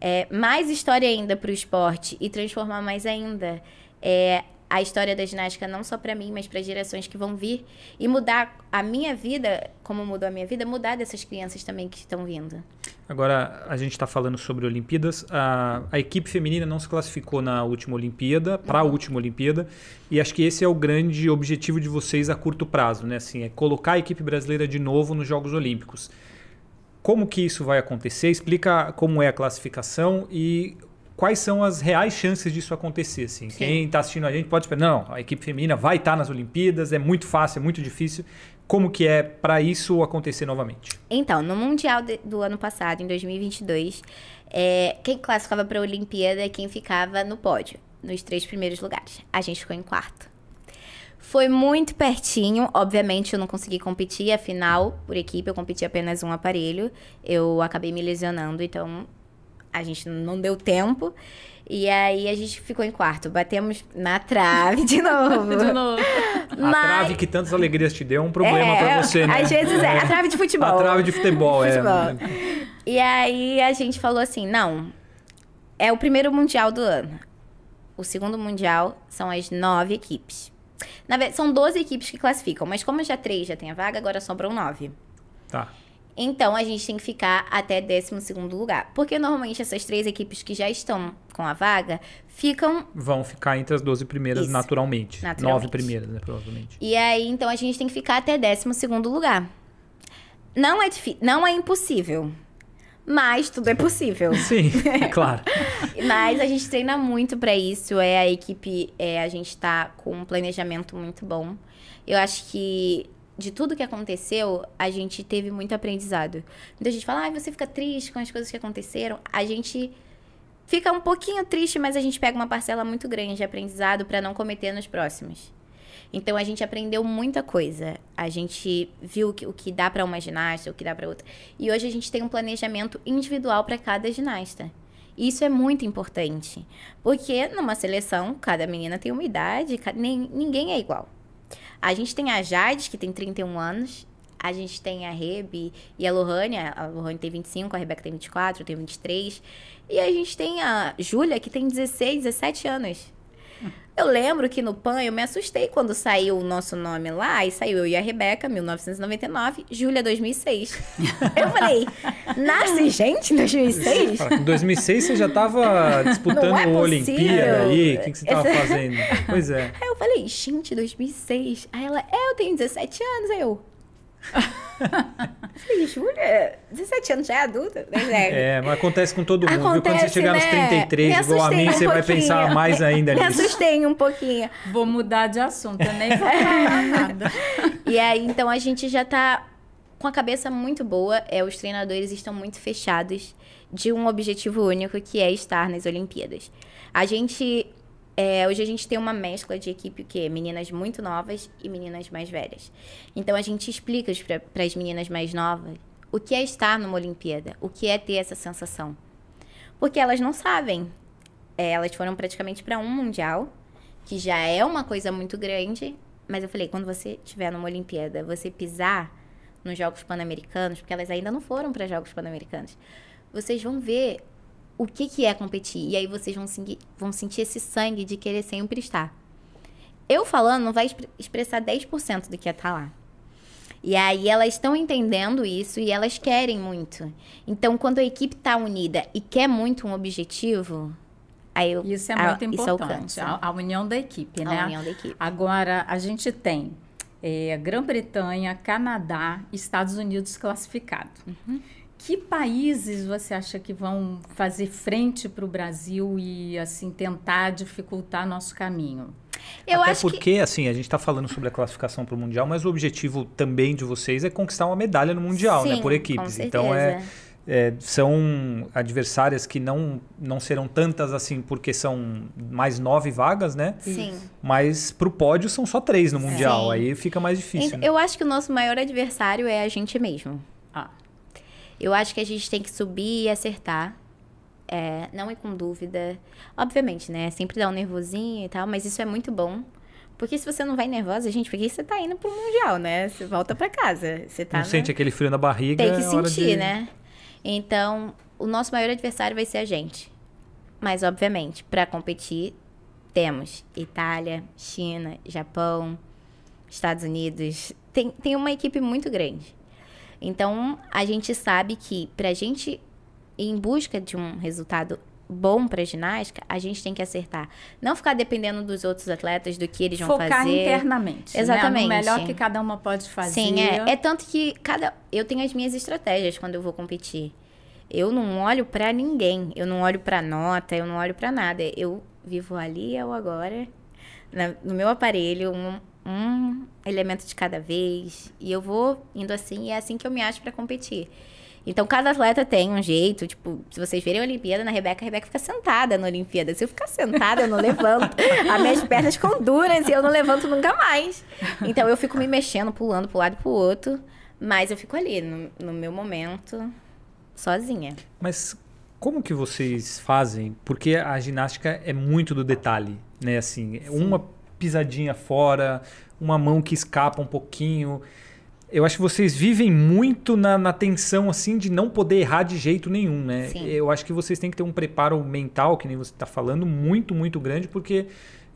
É, mais história ainda para o esporte e transformar mais ainda. É, a história da ginástica não só para mim, mas para gerações que vão vir e mudar a minha vida, como mudou a minha vida, mudar dessas crianças também que estão vindo. Agora a gente está falando sobre Olimpíadas. A, a, equipe feminina não se classificou na última Olimpíada, para a uhum. última Olimpíada, e acho que esse é o grande objetivo de vocês a curto prazo, né? Assim, é colocar a equipe brasileira de novo nos Jogos Olímpicos. Como que isso vai acontecer? Explica como é a classificação e quais são as reais chances disso acontecer? Assim? Quem está assistindo a gente pode esperar. não, a equipe feminina vai estar tá nas Olimpíadas, é muito fácil, é muito difícil. Como que é para isso acontecer novamente? Então, no Mundial de, do ano passado, em 2022, é, quem classificava para a Olimpíada é quem ficava no pódio, nos três primeiros lugares. A gente ficou em quarto. Foi muito pertinho, obviamente eu não consegui competir, afinal, por equipe eu competi apenas um aparelho. Eu acabei me lesionando, então a gente não deu tempo. E aí a gente ficou em quarto. Batemos na trave de novo. de novo. Mas... A trave que tantas alegrias te deu é um problema é, para você, né? Às vezes é. é. A trave de futebol. A trave de futebol, é. futebol. é. E aí a gente falou assim, não, é o primeiro mundial do ano. O segundo mundial são as nove equipes. Na verdade, são 12 equipes que classificam, mas como já três já tem a vaga, agora sobram nove. Tá. Então a gente tem que ficar até 12 lugar. Porque normalmente essas três equipes que já estão com a vaga ficam. Vão ficar entre as 12 primeiras Isso, naturalmente. Nove primeiras, né, provavelmente. E aí, então a gente tem que ficar até 12 lugar. Não é, difi... não é impossível. Mas tudo é possível. Sim, é claro. mas a gente treina muito para isso. É a equipe, é, a gente tá com um planejamento muito bom. Eu acho que de tudo que aconteceu, a gente teve muito aprendizado. A gente fala, ah, você fica triste com as coisas que aconteceram. A gente fica um pouquinho triste, mas a gente pega uma parcela muito grande de aprendizado para não cometer nos próximos. Então a gente aprendeu muita coisa. A gente viu o que, dá para uma ginasta, o que dá para outra. E hoje a gente tem um planejamento individual para cada ginasta. Isso é muito importante, porque numa seleção cada menina tem uma idade, ninguém é igual. A gente tem a Jade, que tem 31 anos. A gente tem a Rebe e a Lohane. A Lohane tem 25, a Rebeca tem 24, eu tenho 23. E a gente tem a Júlia, que tem 16, 17 anos. Eu lembro que no PAN eu me assustei quando saiu o nosso nome lá, e saiu eu e a Rebeca, 1999, Júlia 2006. eu falei, nasce gente em 2006? Em 2006 você já tava disputando é o Olimpíada aí, o que, que você tava fazendo? Pois é. Aí eu falei, gente, 2006? Aí ela, é, eu tenho 17 anos. Aí eu, Falei, Júlia, 17 anos já é adulta? Né? É, mas acontece com todo mundo. Acontece, Quando você chegar né? nos 33, me igual a mim, um você pouquinho. vai pensar mais ainda me nisso. Me assustei um pouquinho. Vou mudar de assunto, eu nem é. falar nada. E aí, então, a gente já tá com a cabeça muito boa. É, os treinadores estão muito fechados de um objetivo único, que é estar nas Olimpíadas. A gente é, hoje a gente tem uma mescla de equipe o quê? É meninas muito novas e meninas mais velhas. Então a gente explica para as meninas mais novas o que é estar numa Olimpíada, o que é ter essa sensação. Porque elas não sabem. É, elas foram praticamente para um mundial, que já é uma coisa muito grande, mas eu falei, quando você estiver numa Olimpíada, você pisar nos Jogos Pan-Americanos, porque elas ainda não foram para Jogos Pan-Americanos, vocês vão ver o que, que é competir. E aí vocês vão, se, vão sentir esse sangue de querer sempre estar. Eu falando não vai exp expressar 10% do que é estar tá lá. E aí elas estão entendendo isso e elas querem muito. Então, quando a equipe está unida e quer muito um objetivo, aí eu, isso é muito a, importante. A, a, união da equipe, a né? A união da equipe. Agora a gente tem é, Grã-Bretanha, Canadá, Estados Unidos classificado. Uhum que países você acha que vão fazer frente para o Brasil e assim tentar dificultar nosso caminho? Eu Até porque, que... assim, a gente está falando sobre a classificação para o Mundial, mas o objetivo também de vocês é conquistar uma medalha no Mundial, né, Sim, né? Por equipes. então é, é, são adversárias que não, não serão tantas assim, porque são mais nove vagas, né? Sim. Mas para o pódio são só três no Mundial. Sim. Aí fica mais difícil. Né? Eu né? acho que o nosso maior adversário é a gente mesmo. Ah. Eu acho que a gente tem que subir e acertar. É, não ir com dúvida. Obviamente, né? Sempre dá um nervosinho e tal, mas isso é muito bom. Porque se você não vai nervosa, gente, porque você tá indo pro Mundial, né? Você volta para casa. Você tá. Não sente aquele frio na barriga. Tem é que sentir, de... né? Então, o nosso maior adversário vai ser a gente. Mas, obviamente, para competir, temos Itália, China, Japão, Estados Unidos. Tem, tem uma equipe muito grande. Então, a gente sabe que pra gente ir em busca de um resultado bom para ginástica, a gente tem que acertar. Não ficar dependendo dos outros atletas, do que eles Focar vão fazer. Focar internamente. Né? Exatamente. Né? O melhor que cada uma pode fazer. Sim, é. É tanto que cada. Eu tenho as minhas estratégias quando eu vou competir. Eu não olho para ninguém. Eu não olho para nota, eu não olho para nada. Eu vivo ali, eu é agora, no meu aparelho, um, um elemento de cada vez. E eu vou indo assim, e é assim que eu me acho para competir. Então, cada atleta tem um jeito. Tipo, se vocês verem a Olimpíada na Rebeca, a Rebeca fica sentada na Olimpíada. Se eu ficar sentada, eu não levanto. As minhas pernas ficam duras e eu não levanto nunca mais. Então, eu fico me mexendo, pulando pro lado e pro outro. Mas eu fico ali, no, no meu momento, sozinha. Mas como que vocês fazem? Porque a ginástica é muito do detalhe, né? Assim, Sim. uma pisadinha fora, uma mão que escapa um pouquinho. Eu acho que vocês vivem muito na, na tensão assim de não poder errar de jeito nenhum, né? Sim. Eu acho que vocês têm que ter um preparo mental, que nem você está falando, muito, muito grande, porque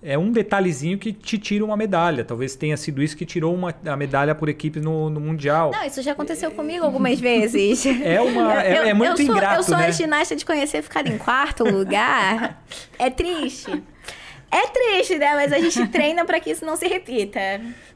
é um detalhezinho que te tira uma medalha. Talvez tenha sido isso que tirou uma, a medalha por equipe no, no Mundial. Não, isso já aconteceu é... comigo algumas vezes. É, uma, é, eu, é muito eu sou, ingrato, Eu sou né? a ginasta de conhecer ficar em quarto lugar. É triste. É triste, né? Mas a gente treina para que isso não se repita.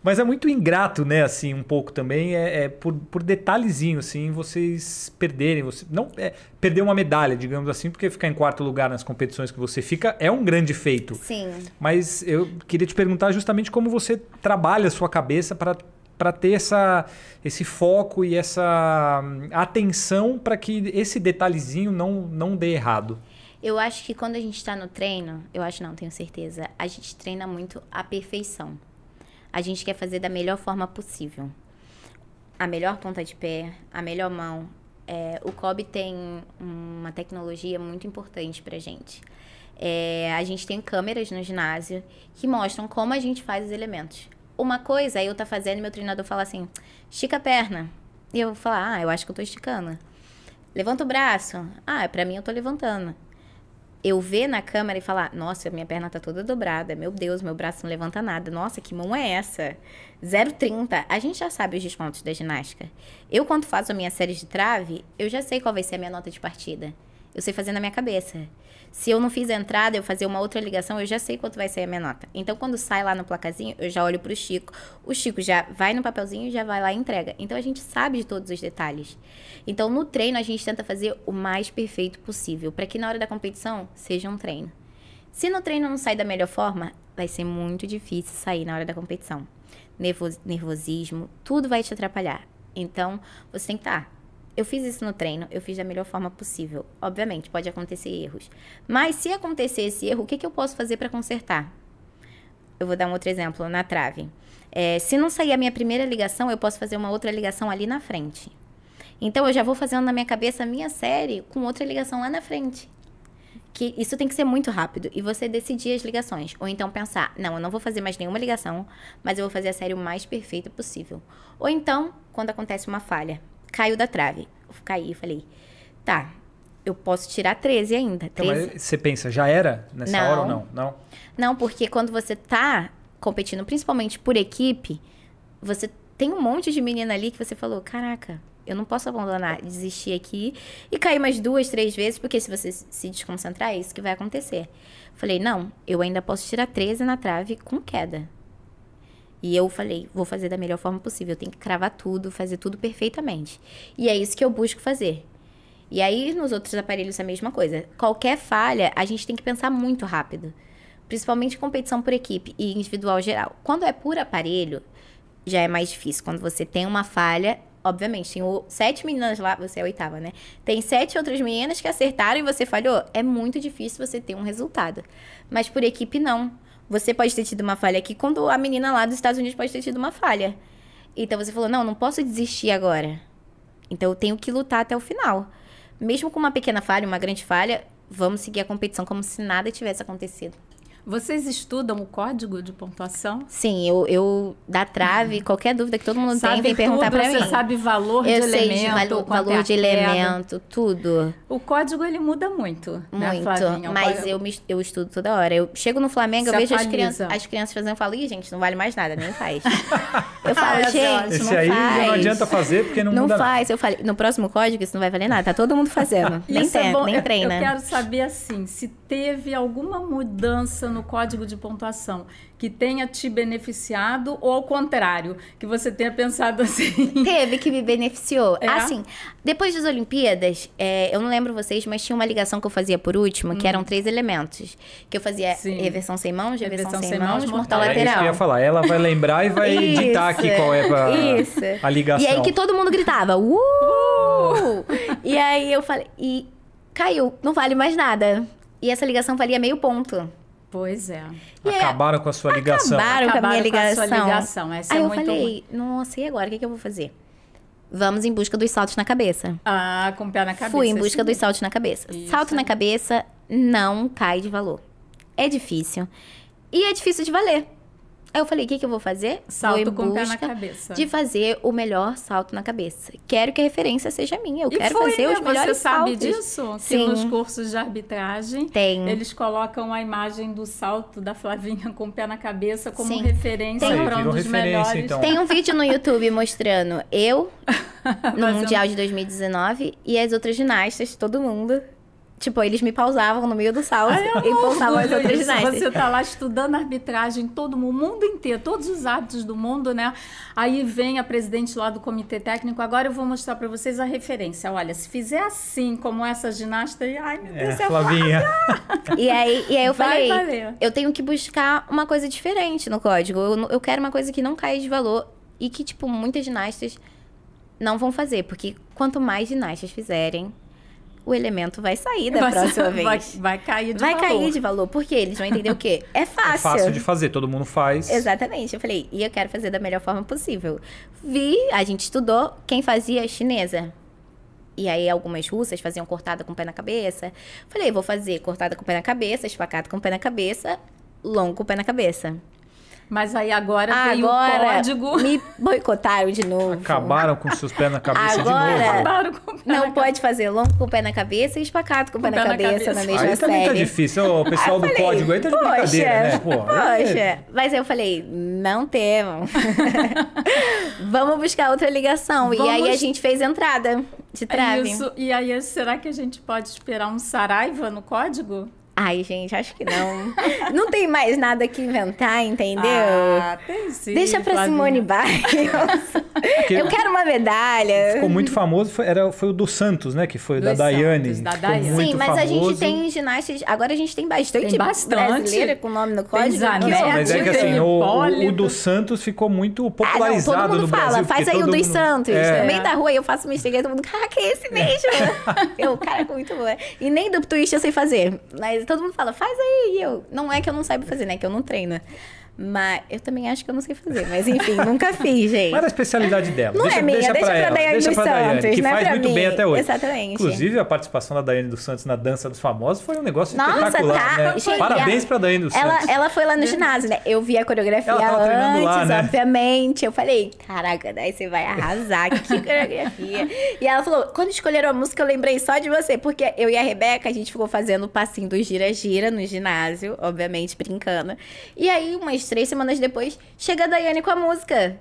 Mas é muito ingrato, né? Assim, um pouco também, é, é por, por detalhezinho, assim, vocês perderem, você não é, perder uma medalha, digamos assim, porque ficar em quarto lugar nas competições que você fica é um grande feito. Sim. Mas eu queria te perguntar justamente como você trabalha a sua cabeça para para ter essa, esse foco e essa hum, atenção para que esse detalhezinho não, não dê errado. Eu acho que quando a gente está no treino, eu acho não, tenho certeza, a gente treina muito a perfeição. A gente quer fazer da melhor forma possível. A melhor ponta de pé, a melhor mão. É, o COB tem uma tecnologia muito importante pra gente. É, a gente tem câmeras no ginásio que mostram como a gente faz os elementos. Uma coisa é eu tá fazendo e meu treinador fala assim, estica a perna. E eu vou falar, ah, eu acho que eu tô esticando. Levanta o braço. Ah, pra mim eu tô levantando eu ver na câmera e falar: nossa, minha perna tá toda dobrada, meu Deus, meu braço não levanta nada, nossa, que mão é essa? 0,30. A gente já sabe os descontos da ginástica. Eu, quando faço a minha série de trave, eu já sei qual vai ser a minha nota de partida. Eu sei fazer na minha cabeça. Se eu não fiz a entrada, eu fazer uma outra ligação, eu já sei quanto vai sair a minha nota. Então, quando sai lá no placazinho, eu já olho pro Chico. O Chico já vai no papelzinho e já vai lá e entrega. Então, a gente sabe de todos os detalhes. Então, no treino, a gente tenta fazer o mais perfeito possível, para que na hora da competição seja um treino. Se no treino não sai da melhor forma, vai ser muito difícil sair na hora da competição. Nervos, nervosismo, tudo vai te atrapalhar. Então, você tem que estar tá, eu fiz isso no treino, eu fiz da melhor forma possível. Obviamente, pode acontecer erros. Mas se acontecer esse erro, o que, que eu posso fazer para consertar? Eu vou dar um outro exemplo na trave. É, se não sair a minha primeira ligação, eu posso fazer uma outra ligação ali na frente. Então eu já vou fazendo na minha cabeça a minha série com outra ligação lá na frente. Que isso tem que ser muito rápido e você decidir as ligações. Ou então pensar, não, eu não vou fazer mais nenhuma ligação, mas eu vou fazer a série o mais perfeita possível. Ou então, quando acontece uma falha, caiu da trave. Eu caí e falei, tá, eu posso tirar 13 ainda. Então, Mas você pensa, já era nessa não. hora ou não? Não, não porque quando você tá competindo, principalmente por equipe, você tem um monte de menina ali que você falou, caraca, eu não posso abandonar, desistir aqui e cair mais duas, três vezes, porque se você se desconcentrar, é isso que vai acontecer. Falei, não, eu ainda posso tirar 13 na trave com queda. E eu falei, vou fazer da melhor forma possível, eu tenho que cravar tudo, fazer tudo perfeitamente. E é isso que eu busco fazer. E aí nos outros aparelhos é a mesma coisa. Qualquer falha, a gente tem que pensar muito rápido, principalmente competição por equipe e individual geral. Quando é por aparelho, já é mais difícil. Quando você tem uma falha, obviamente, tem o, sete meninas lá, você é a oitava, né? Tem sete outras meninas que acertaram e você falhou. É muito difícil você ter um resultado. Mas por equipe, não. Você pode ter tido uma falha aqui, quando a menina lá dos Estados Unidos pode ter tido uma falha. Então você falou: não, não posso desistir agora. Então eu tenho que lutar até o final. Mesmo com uma pequena falha, uma grande falha, vamos seguir a competição como se nada tivesse acontecido. Vocês estudam o código de pontuação? Sim, eu, eu da trave, uhum. qualquer dúvida que todo mundo sabe tem, vem perguntar para mim. Você sabe valor eu de elemento, é de valo, valor é de elemento, tudo. O código ele muda muito, né, muito. Né, Mas eu, me, eu estudo toda hora. Eu chego no Flamengo, Se eu vejo as crianças, as crianças fazendo, eu falo, ih, gente, não vale mais nada, nem faz. eu falo, ah, é gente, esse não aí faz. não adianta fazer porque não, não muda. Não faz. Nada. Eu falei, no próximo código isso não vai valer nada. Tá todo mundo fazendo. nem, tem, é nem treina. Eu quero saber assim, se teve alguma mudança no código de pontuação que tenha te beneficiado ou ao contrário, que você tenha pensado assim? Teve que me beneficiou. É? Assim, depois das Olimpíadas, é, eu não lembro vocês, mas tinha uma ligação que eu fazia por último que hum. eram três elementos. Que eu fazia Sim. reversão sem mãos, reversão, reversão sem, sem, mãos, mãos mortal lateral. É isso que eu ia falar. Ela vai lembrar e vai editar aqui qual é a, isso. a ligação. E aí que todo mundo gritava, uh! uh! E aí eu falei... E caiu, não vale mais nada. E essa ligação valia meio ponto. Pois é. E acabaram é, com a sua ligação. Acabaram, com a minha ligação. Com a sua ligação. Essa Aí é eu muito... falei, nossa, e agora? O que, é que eu vou fazer? Vamos em busca dos saltos na cabeça. Ah, com o pé na cabeça. Fui em busca assim? dos saltos na cabeça. Isso. Salto na cabeça não cai de valor. É difícil. E é difícil de valer. Aí eu falei, o que, que eu vou fazer? Salto vou com o pé na cabeça. De fazer o melhor salto na cabeça. Quero que a referência seja minha. Eu e quero foi, fazer né? os melhores Você sabe saltos. disso? Sim. Que nos cursos de arbitragem, Tem. eles colocam a imagem do salto da Flavinha com o pé na cabeça como Sim. referência para um dos melhores. Então. Tem um vídeo no YouTube mostrando eu no Mundial de 2019 e as outras ginastas, todo mundo Tipo, eles me pausavam no meio do salto e pausavam as outras ginastas. Você tá lá estudando arbitragem, todo o mundo inteiro, todos os árbitros do mundo, né? Aí vem a presidente lá do comitê técnico. Agora eu vou mostrar para vocês a referência. Olha, se fizer assim, como essa ginasta, ai meu Deus, é, é Flavinha. e aí, e aí eu Vai falei, valer. eu tenho que buscar uma coisa diferente no código. Eu, eu quero uma coisa que não caia de valor e que, tipo, muitas ginastas não vão fazer, porque quanto mais ginastas fizerem, o elemento vai sair da vai, próxima vez. Vai, vai cair de vai valor. Vai cair de valor, porque eles vão entender o quê? É fácil. É fácil de fazer, todo mundo faz. Exatamente. Eu falei, e eu quero fazer da melhor forma possível. Vi, a gente estudou, quem fazia é chinesa. E aí algumas russas faziam cortada com o pé na cabeça. Falei, vou fazer cortada com o pé na cabeça, espacada com o pé na cabeça, longo com o pé na cabeça. Mas aí agora ah, veio agora o código. Me boicotaram de novo. Acabaram com seus pés na cabeça agora, de novo. Acabaram com o pé Não pode cabeça. fazer longo com o pé na cabeça e espacado com o pé, na, cabeça, na, cabeça, na mesma aí tá série. Aí tá difícil. O pessoal do código aí tá de poxa, brincadeira, né? Pô, poxa. É... Mas eu falei, não temam. Vamos buscar outra ligação. Vamos... E aí a gente fez entrada de é trave. Isso. E aí, será que a gente pode esperar um Saraiva no código? Ai, gente, acho que não. não tem mais nada que inventar, entendeu? Ah, tem sim. Deixa pra Flavinha. Simone Biles. É eu quero uma medalha. Ficou muito famoso, foi, era, foi o do Santos, né? Que foi o da Daiane. Da Sim, mas famoso. a gente tem ginástica. Agora a gente tem bastante, tem bastante. brasileira com nome no código. Exato. Não, é mas é que assim, o, o, do Santos ficou muito popularizado ah, não, todo mundo fala, Brasil, Faz aí o mundo... dos Santos. É. No meio da rua eu faço uma estreia e todo mundo, caraca, ah, é esse mesmo. eu, cara, é muito bom. E nem do twist eu sei fazer. Mas todo mundo fala, faz aí. E eu, não é que eu não saiba fazer, né? Que eu não treino. Né? Mas eu também acho que eu não sei fazer, mas enfim, nunca fiz, gente. Mas a especialidade dela. Não deixa, é minha, deixa, deixa pra, pra Daiane dos Santos, que né? faz muito mim. bem até hoje. Exatamente. Inclusive, a participação da Daiane dos Santos na Dança dos Famosos foi um negócio Nossa, espetacular, tá... né? Gente, Parabéns pra Daiane dos ela, Santos. Ela foi lá no né? ginásio, né? Eu vi a coreografia antes, lá, né? obviamente. Eu falei, caraca, daí você vai arrasar, que coreografia. e ela falou, quando escolheram a música, eu lembrei só de você, porque eu e a Rebeca, a gente ficou fazendo o passinho do gira-gira no ginásio, obviamente, brincando. E aí, umas três semanas depois, chega a Daiane com a música.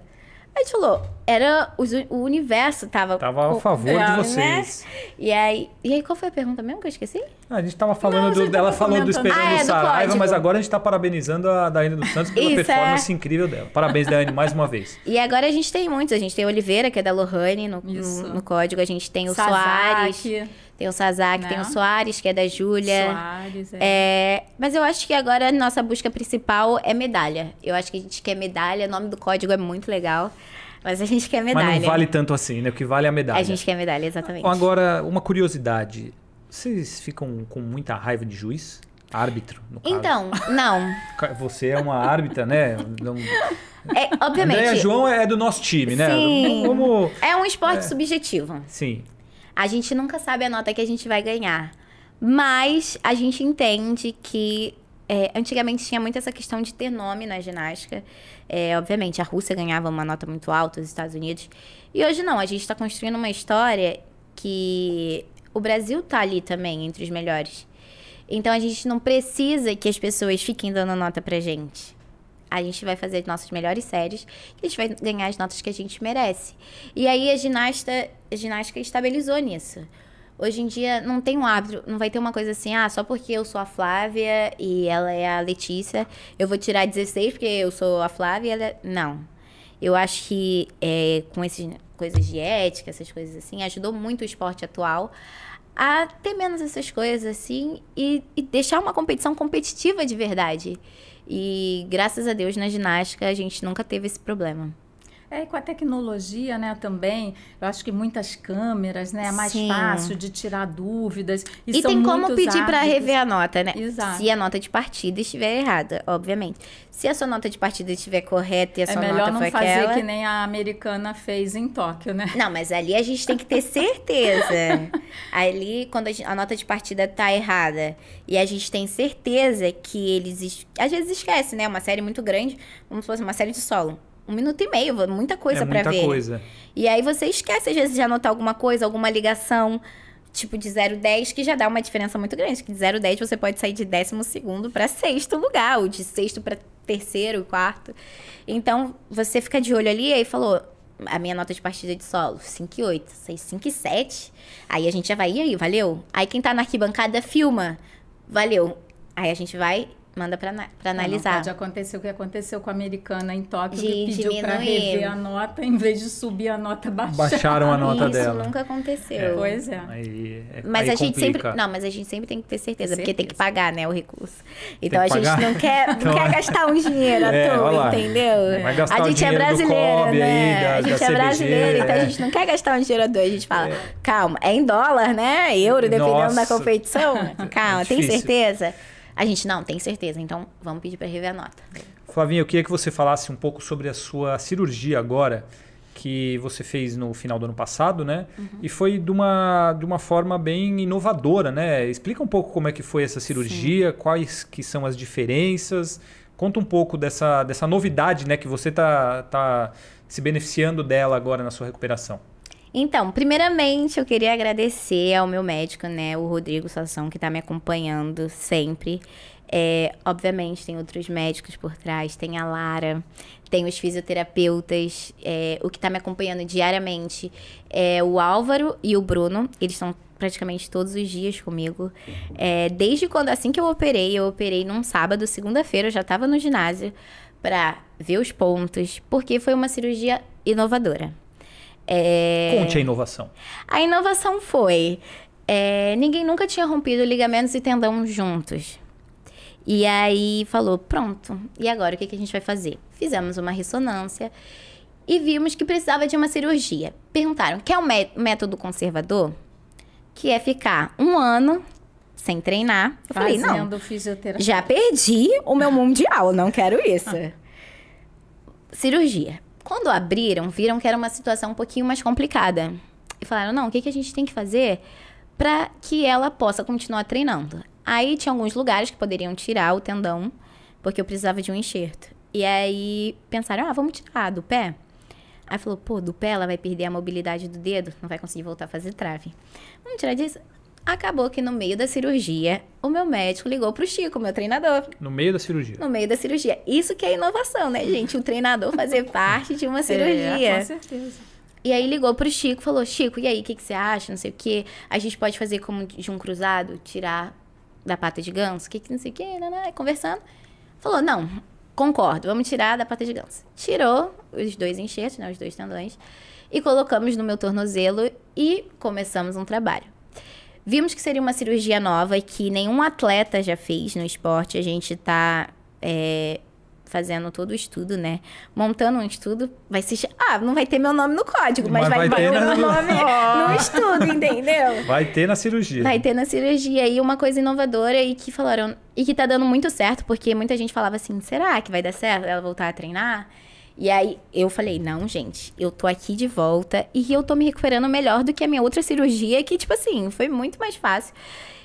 Aí a gente falou, era os, o universo tava. Tava a favor de né? vocês. Né? E aí, e aí, qual foi a pergunta mesmo que eu esqueci? Ah, a gente tava falando Não, do, dela falando do Esperando ah, é, Saraiva, mas agora a gente tá parabenizando a Daiane dos Santos pela Isso, performance é. incrível dela. Parabéns, Daiane, mais uma vez. E agora a gente tem muitos. A gente tem Oliveira, que é da Lohane no, no, no, código, a gente tem o Sazaki. Soares. Tem o Sazak, tem o né? Soares, que é da Júlia. Soares, é. é. Mas eu acho que agora a nossa busca principal é medalha. Eu acho que a gente quer medalha, o nome do código é muito legal. Mas a gente quer medalha. Mas não vale tanto assim, né? O que vale é a medalha. A gente quer medalha, exatamente. Agora, uma curiosidade. Vocês ficam com muita raiva de juiz? Árbitro, no caso. Então, não. Você é uma árbitra, né? Não... É, obviamente. Andréia João é do nosso time, né? Sim. Como... É um esporte é. subjetivo. Sim. A gente nunca sabe a nota que a gente vai ganhar. Mas a gente entende que é, antigamente tinha muito essa questão de ter nome na ginástica. É, obviamente, a Rússia ganhava uma nota muito alta, os Estados Unidos. E hoje não, a gente está construindo uma história que o Brasil tá ali também, entre os melhores. Então a gente não precisa que as pessoas fiquem dando nota pra gente. A gente vai fazer as nossas melhores séries e a gente vai ganhar as notas que a gente merece. E aí a ginasta, a ginástica estabilizou nisso. Hoje em dia não tem um hábito, não vai ter uma coisa assim, ah, só porque eu sou a Flávia e ela é a Letícia, eu vou tirar 16 porque eu sou a Flávia e ela é... Não. Eu acho que é, com essas coisas de ética, essas coisas assim, ajudou muito o esporte atual a ter menos essas coisas assim e, e deixar uma competição competitiva de verdade. E graças a Deus na ginástica a gente nunca teve esse problema. É, com a tecnologia, né, também. Eu acho que muitas câmeras, né, é mais Sim. fácil de tirar dúvidas. E, e tem como pedir para rever a nota, né? Exato. Se a nota de partida estiver errada, obviamente. Se a sua nota de partida estiver correta e a é sua nota foi aquela... É melhor não fazer aquela... que nem a americana fez em Tóquio, né? Não, mas ali a gente tem que ter certeza. ali, quando a, gente, a, nota de partida tá errada e a gente tem certeza que eles... Às vezes esquece, né? Uma série muito grande, como se fosse uma série de solo um minuto e meio, muita coisa é para ver. Muita coisa. E aí você esquece, às vezes, de anotar alguma coisa, alguma ligação, tipo de 0 10, que já dá uma diferença muito grande. Que de 0 10 você pode sair de décimo segundo para sexto lugar, ou de sexto para terceiro, quarto. Então, você fica de olho ali e aí falou, a minha nota de partida de solo, 5 e 8, 6, 5 e 7. Aí a gente já vai, e aí, valeu? Aí quem tá na arquibancada filma, valeu. Aí a gente vai manda para é, analisar. Não pode acontecer o que aconteceu com a americana em Tóquio, de, que pediu para rever a nota, em vez de subir a nota, baixaram. Baixaram a nota Isso dela. Isso nunca aconteceu. É, pois é. Aí, é, mas a complica. gente sempre, não, mas a gente sempre tem que ter certeza, certeza. porque tem que pagar, né, o recurso. Então a gente não quer, não quer então, gastar um dinheiro à é, toa, entendeu? a gente é brasileiro, né? Aí, da, a gente é CBG, brasileiro, então a gente não quer gastar um dinheiro à toa, a gente fala, calma, é em dólar, né? Euro, dependendo Nossa. da competição. Calma, tem certeza? A gente não tem certeza, então vamos pedir para rever a nota. Flavinha, eu queria que você falasse um pouco sobre a sua cirurgia agora, que você fez no final do ano passado, né? Uhum. E foi de uma, de uma forma bem inovadora, né? Explica um pouco como é que foi essa cirurgia, Sim. quais que são as diferenças. Conta um pouco dessa, dessa novidade, né? Que você tá, tá se beneficiando dela agora na sua recuperação. Então, primeiramente, eu queria agradecer ao meu médico, né, o Rodrigo Sassão, que está me acompanhando sempre. É, obviamente, tem outros médicos por trás, tem a Lara, tem os fisioterapeutas, é, o que está me acompanhando diariamente é o Álvaro e o Bruno. Eles estão praticamente todos os dias comigo. É, desde quando, assim que eu operei, eu operei num sábado, segunda-feira, eu já estava no ginásio para ver os pontos, porque foi uma cirurgia inovadora. É... Conte a inovação. A inovação foi. É... Ninguém nunca tinha rompido ligamentos e tendão juntos. E aí falou: pronto, e agora o que, que a gente vai fazer? Fizemos uma ressonância e vimos que precisava de uma cirurgia. Perguntaram: quer um método conservador? Que é ficar um ano sem treinar. Eu Fazendo falei: não. Fisioterapia. Já perdi o meu mundial, não quero isso. Ah. Cirurgia. Quando abriram, viram que era uma situação um pouquinho mais complicada. E falaram: não, o que, que a gente tem que fazer para que ela possa continuar treinando? Aí tinha alguns lugares que poderiam tirar o tendão, porque eu precisava de um enxerto. E aí pensaram: ah, vamos tirar do pé. Aí falou, pô, do pé ela vai perder a mobilidade do dedo, não vai conseguir voltar a fazer trave. Vamos tirar disso? Acabou que no meio da cirurgia, o meu médico ligou pro Chico, meu treinador. No meio da cirurgia. No meio da cirurgia. Isso que é inovação, né, gente? O treinador fazer parte de uma cirurgia. É, com certeza. E aí ligou pro Chico, falou: "Chico, e aí, o que que você acha? Não sei o quê. A gente pode fazer como de um cruzado, tirar da pata de ganso, que que não sei o quê, não, né, não, né, conversando. Falou: "Não, concordo, vamos tirar da pata de ganso". Tirou os dois enxertos, né, os dois tendões, e colocamos no meu tornozelo e começamos um trabalho. Vimos que seria uma cirurgia nova e que nenhum atleta já fez no esporte. A gente está é, fazendo todo o estudo, né? Montando um estudo, vai se Ah, não vai ter meu nome no código, mas, mas vai, vai, ter meu nome no estudo, entendeu? Vai ter na cirurgia. Vai ter na cirurgia. E uma coisa inovadora e que falaram. E que tá dando muito certo, porque muita gente falava assim: será que vai dar certo ela voltar a treinar? E aí eu falei, não, gente, eu tô aqui de volta e eu tô me recuperando melhor do que a minha outra cirurgia, que, tipo assim, foi muito mais fácil.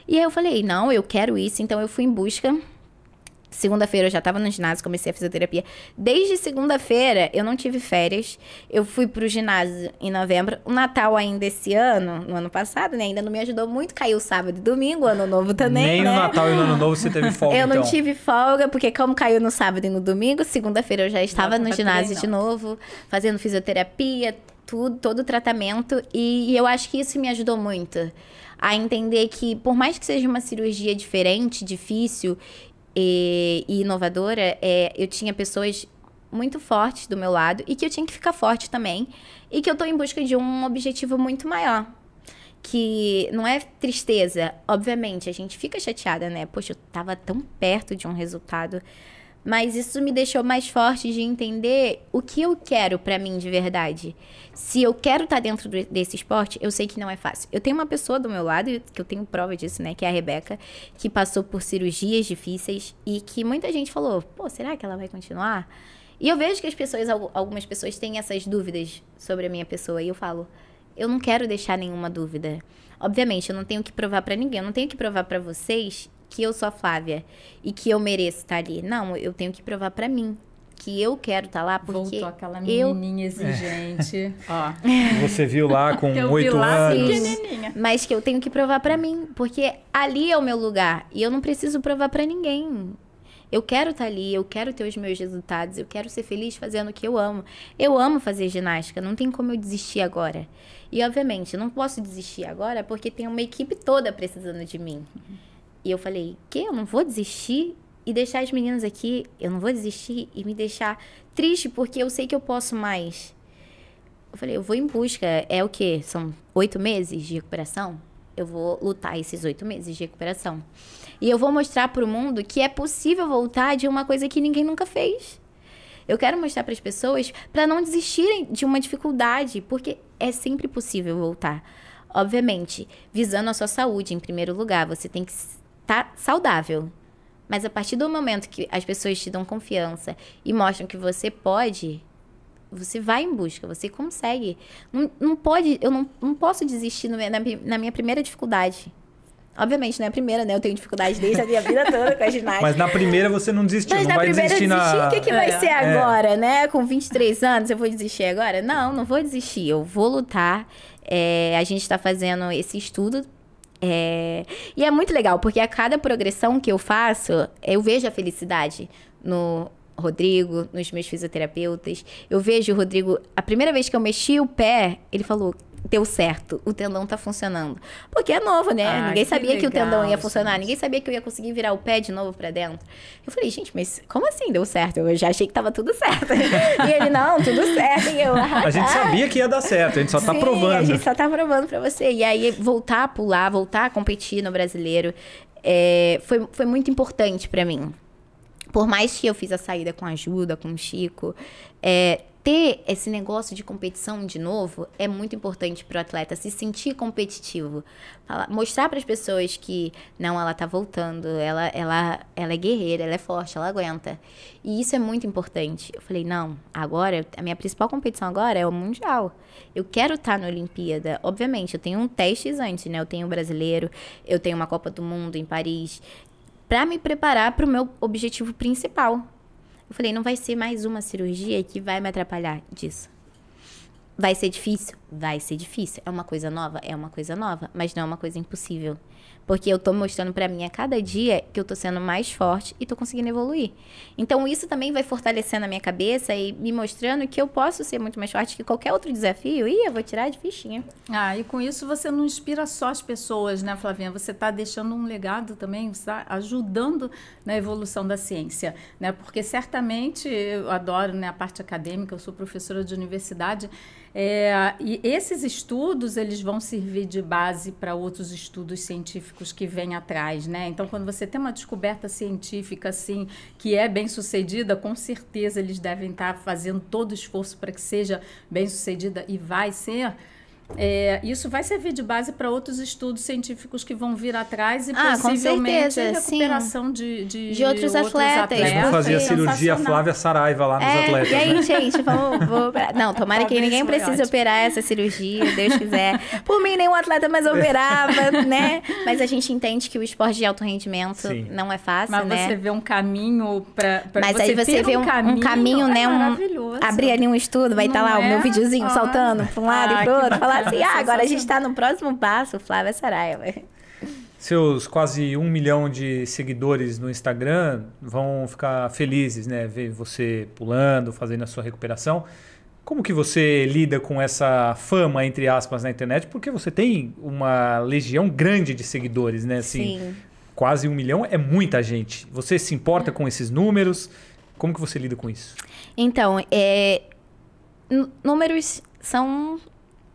E aí eu falei, não, eu quero isso, então eu fui em busca Segunda-feira eu já tava no ginásio, comecei a fisioterapia. Desde segunda-feira eu não tive férias. Eu fui pro ginásio em novembro. O Natal ainda esse ano, no ano passado, né? Ainda não me ajudou muito. Caiu sábado e domingo, ano novo também. Nem né? no Natal e no ano novo você teve folga. eu não então. tive folga, porque como caiu no sábado e no domingo, segunda-feira eu já estava não, no ginásio de novo, fazendo fisioterapia, tudo, todo o tratamento. E, e eu acho que isso me ajudou muito a entender que, por mais que seja uma cirurgia diferente, difícil e, e inovadora, é, eu tinha pessoas muito fortes do meu lado e que eu tinha que ficar forte também e que eu tô em busca de um objetivo muito maior. Que não é tristeza, obviamente, a gente fica chateada, né? Poxa, eu tava tão perto de um resultado mas isso me deixou mais forte de entender o que eu quero para mim de verdade. Se eu quero estar tá dentro desse esporte, eu sei que não é fácil. Eu tenho uma pessoa do meu lado, que eu tenho prova disso, né? Que é a Rebeca, que passou por cirurgias difíceis e que muita gente falou: pô, será que ela vai continuar? E eu vejo que as pessoas, algumas pessoas têm essas dúvidas sobre a minha pessoa. E eu falo: eu não quero deixar nenhuma dúvida. Obviamente, eu não tenho que provar para ninguém, eu não tenho que provar para vocês que eu sou a Flávia e que eu mereço estar tá ali. Não, eu tenho que provar para mim que eu quero estar tá lá porque Voltou aquela menininha eu... exigente. Ó. Você viu lá com oito anos. mas que eu tenho que provar para mim, porque ali é o meu lugar e eu não preciso provar para ninguém. Eu quero estar tá ali, eu quero ter os meus resultados, eu quero ser feliz fazendo o que eu amo. Eu amo fazer ginástica, não tem como eu desistir agora. E obviamente, eu não posso desistir agora porque tem uma equipe toda precisando de mim. Uhum. E eu falei, que eu não vou desistir e deixar as meninas aqui, eu não vou desistir e me deixar triste porque eu sei que eu posso mais. Eu falei, eu vou em busca. É o quê? São oito meses de recuperação? Eu vou lutar esses oito meses de recuperação. E eu vou mostrar para o mundo que é possível voltar de uma coisa que ninguém nunca fez. Eu quero mostrar para as pessoas para não desistirem de uma dificuldade, porque é sempre possível voltar. Obviamente, visando a sua saúde em primeiro lugar, você tem que tá saudável. Mas a partir do momento que as pessoas te dão confiança e mostram que você pode, você vai em busca, você consegue. Não, não pode, eu não, não posso desistir no, na, na minha primeira dificuldade. Obviamente, não é a primeira, né? Eu tenho dificuldade desde a minha vida toda com a ginástica. Mas na primeira você não desistiu, Mas não vai desistir na... Mas na primeira desistir, o que, que vai é. ser é. agora, é. né? Com 23 anos, eu vou desistir agora? Não, não vou desistir. Eu vou lutar. É, a gente está fazendo esse estudo é... E é muito legal, porque a cada progressão que eu faço, eu vejo a felicidade no Rodrigo, nos meus fisioterapeutas. Eu vejo o Rodrigo. A primeira vez que eu mexi o pé, ele falou: deu certo, o tendão tá funcionando. Porque é novo, né? Ah, ninguém que sabia legal, que o tendão ia funcionar, gente. ninguém sabia que eu ia conseguir virar o pé de novo para dentro. Eu falei, gente, mas como assim deu certo? Eu já achei que tava tudo certo. e ele, não, tudo certo. E eu, ah, a gente sabia que ia dar certo, a gente só tá Sim, tá provando. A gente só tá provando para você. E aí, voltar a pular, voltar a competir no brasileiro, é, foi, foi muito importante para mim. Por mais que eu fiz a saída com ajuda, com o Chico, é, ter esse negócio de competição de novo é muito importante para o atleta se sentir competitivo, mostrar para as pessoas que não, ela tá voltando, ela, ela, ela é guerreira, ela é forte, ela aguenta. E isso é muito importante. Eu falei não, agora a minha principal competição agora é o mundial. Eu quero estar tá na Olimpíada, obviamente. Eu tenho um teste antes, né? Eu tenho o um brasileiro, eu tenho uma Copa do Mundo em Paris, para me preparar para o meu objetivo principal, eu falei, não vai ser mais uma cirurgia que vai me atrapalhar disso. Vai ser difícil? Vai ser difícil. É uma coisa nova? É uma coisa nova, mas não é uma coisa impossível. Porque eu tô mostrando para mim a cada dia que eu tô sendo mais forte e tô conseguindo evoluir. Então isso também vai fortalecendo a minha cabeça e me mostrando que eu posso ser muito mais forte que qualquer outro desafio. E eu vou tirar de fichinha. Ah, e com isso você não inspira só as pessoas, né, Flavinha? Você tá deixando um legado também, você tá ajudando na evolução da ciência, né? Porque certamente eu adoro, né, a parte acadêmica, eu sou professora de universidade, é, e esses estudos eles vão servir de base para outros estudos científicos que vêm atrás, né? Então, quando você tem uma descoberta científica assim que é bem sucedida, com certeza eles devem estar tá fazendo todo o esforço para que seja bem sucedida e vai ser é, isso vai servir de base para outros estudos científicos que vão vir atrás e ah, possivelmente certeza, recuperação de, de, de, outros, outros atletas. atletas. Vamos fazer a cirurgia Flávia Saraiva lá nos é, atletas. Gente, né? gente, vamos, vou... Não, tomara que ninguém precise operar essa cirurgia, Deus quiser. Por mim, nenhum atleta mais operava, né? Mas a gente entende que o esporte de alto rendimento Sim. não é fácil, Mas né? você vê um caminho para Mas você aí você vê um, um caminho, é né? Um, abrir ali um estudo, vai estar tá lá é? o meu é? videozinho ah. saltando para um lado ah, e pro outro, falar assim, ah, agora a gente está no próximo passo, Flávia Saraiva. Seus quase um milhão de seguidores no Instagram vão ficar felizes, né? Ver você pulando, fazendo a sua recuperação. Como que você lida com essa fama, entre aspas, na internet? Porque você tem uma legião grande de seguidores, né? Assim, Sim. Quase um milhão é muita gente. Você se importa com esses números? Como que você lida com isso? Então, é... números são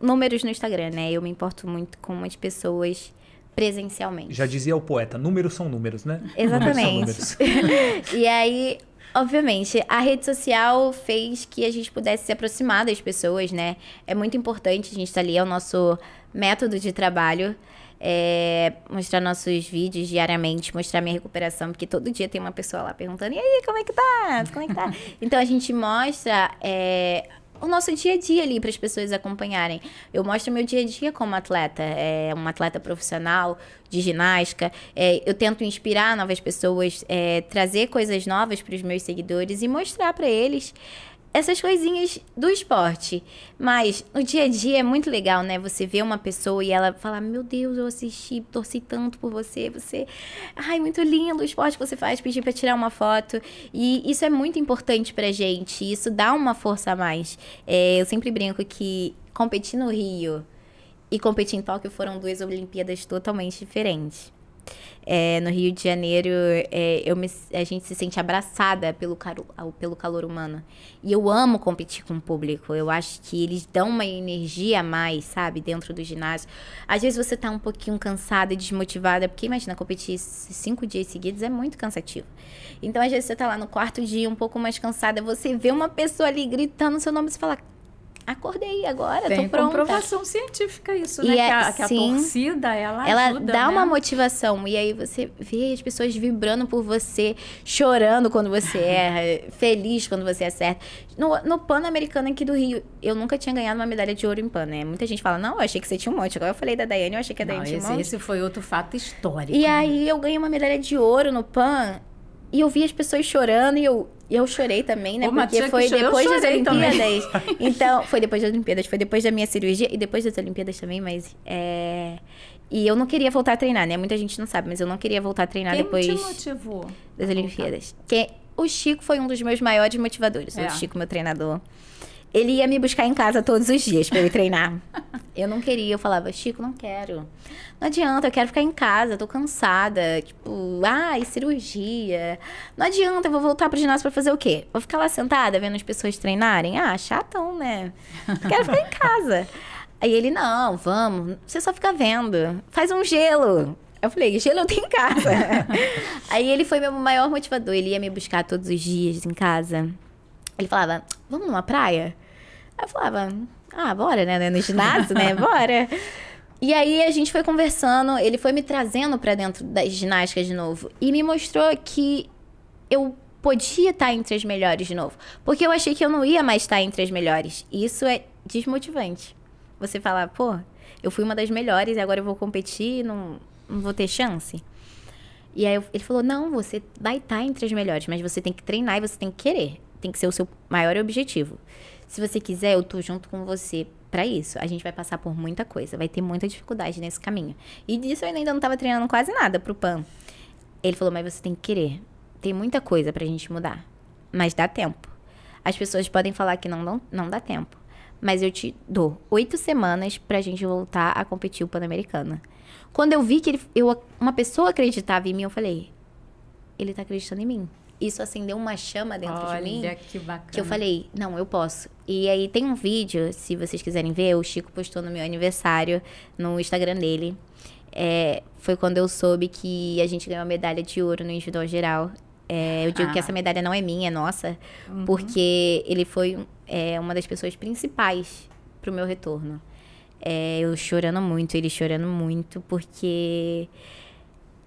números no Instagram, né? Eu me importo muito com as pessoas presencialmente. Já dizia o poeta, números são números, né? Exatamente. Números números. e aí, obviamente, a rede social fez que a gente pudesse se aproximar das pessoas, né? É muito importante a gente estar tá ali, é o nosso método de trabalho. É, mostrar nossos vídeos diariamente, mostrar minha recuperação, porque todo dia tem uma pessoa lá perguntando: e aí, como é que tá? Como é que tá? então a gente mostra é, o nosso dia a dia ali para as pessoas acompanharem. Eu mostro meu dia a dia como atleta, é uma atleta profissional de ginástica. É, eu tento inspirar novas pessoas, é, trazer coisas novas para os meus seguidores e mostrar para eles essas coisinhas do esporte. Mas no dia a dia é muito legal, né? Você vê uma pessoa e ela fala: Meu Deus, eu assisti, torci tanto por você. Você. Ai, muito lindo o esporte que você faz, pedir para tirar uma foto. E isso é muito importante pra gente. Isso dá uma força a mais. É, eu sempre brinco que competir no Rio e competir em Tóquio foram duas Olimpíadas totalmente diferentes. É, no Rio de Janeiro, é, eu me, a gente se sente abraçada pelo, caro, pelo calor humano. E eu amo competir com o público. Eu acho que eles dão uma energia a mais, sabe? Dentro do ginásio. Às vezes você tá um pouquinho cansada e desmotivada, porque imagina, competir cinco dias seguidos é muito cansativo. Então, às vezes você tá lá no quarto dia, um pouco mais cansada, você vê uma pessoa ali gritando seu nome e você fala: acordei agora, Tem tô pronta. comprovação científica isso, e né? É, que, a, que sim, a, torcida, ela Ela ajuda, dá né? uma motivação. E aí você vê as pessoas vibrando por você, chorando quando você erra, feliz quando você acerta. No, no Pan-Americano aqui do Rio, eu nunca tinha ganhado uma medalha de ouro em Pan, né? Muita gente fala, não, eu achei que você tinha um monte. Agora eu falei da Daiane, eu achei que a Daiane não, tinha um monte. Esse foi outro fato histórico. E né? aí eu ganhei uma medalha de ouro no Pan e eu vi as pessoas chorando e eu, eu chorei também, né? Ô, Porque foi chorou, depois das Olimpíadas. Então, foi depois das Olimpíadas, foi depois da minha cirurgia e depois das Olimpíadas também, mas. É... E eu não queria voltar a treinar, né? Muita gente não sabe, mas eu não queria voltar a treinar Quem depois. Quem te motivou? Das Olimpíadas. Que o Chico foi um dos meus maiores motivadores. Né? É. O Chico, meu treinador. Ele ia me buscar em casa todos os dias para eu treinar. eu não queria, eu falava, Chico, não quero. Não adianta, eu quero ficar em casa, tô cansada. Tipo, ai, cirurgia. Não adianta, eu vou voltar pro ginásio para fazer o quê? Vou ficar lá sentada vendo as pessoas treinarem? Ah, chatão, né? Eu quero ficar em casa. Aí ele, não, vamos, você só fica vendo. Faz um gelo. Eu falei, gelo eu tenho em casa. Aí ele foi meu maior motivador. Ele ia me buscar todos os dias em casa. Ele falava, vamos numa praia? Aí eu falava, ah, bora, né? É no ginásio, né? Bora. E aí a gente foi conversando, ele foi me trazendo para dentro das ginásticas de novo e me mostrou que eu podia estar tá entre as melhores de novo, porque eu achei que eu não ia mais estar tá entre as melhores. E isso é desmotivante. Você falar, pô, eu fui uma das melhores e agora eu vou competir, não, não vou ter chance. E aí eu, ele falou: "Não, você vai estar tá entre as melhores, mas você tem que treinar e você tem que querer tem que ser o seu maior objetivo. Se você quiser, eu tô junto com você para isso. A gente vai passar por muita coisa, vai ter muita dificuldade nesse caminho. E disso eu ainda não tava treinando quase nada pro PAN. Ele falou: "Mas você tem que querer. Tem muita coisa pra gente mudar, mas dá tempo. As pessoas podem falar que não não, não dá tempo, mas eu te dou oito semanas pra gente voltar a competir o Pan-Americana." Quando eu vi que ele, eu, uma pessoa acreditava em mim, eu falei: "Ele tá acreditando em mim." isso acendeu uma chama dentro Olha, de mim. Olha que bacana. Que eu falei, não, eu posso. E aí tem um vídeo, se vocês quiserem ver, o Chico postou no meu aniversário, no Instagram dele. É, foi quando eu soube que a gente ganhou a medalha de ouro no individual geral. É, eu digo ah. que essa medalha não é minha, é nossa, uhum. porque ele foi é, uma das pessoas principais pro meu retorno. É, eu chorando muito, ele chorando muito, porque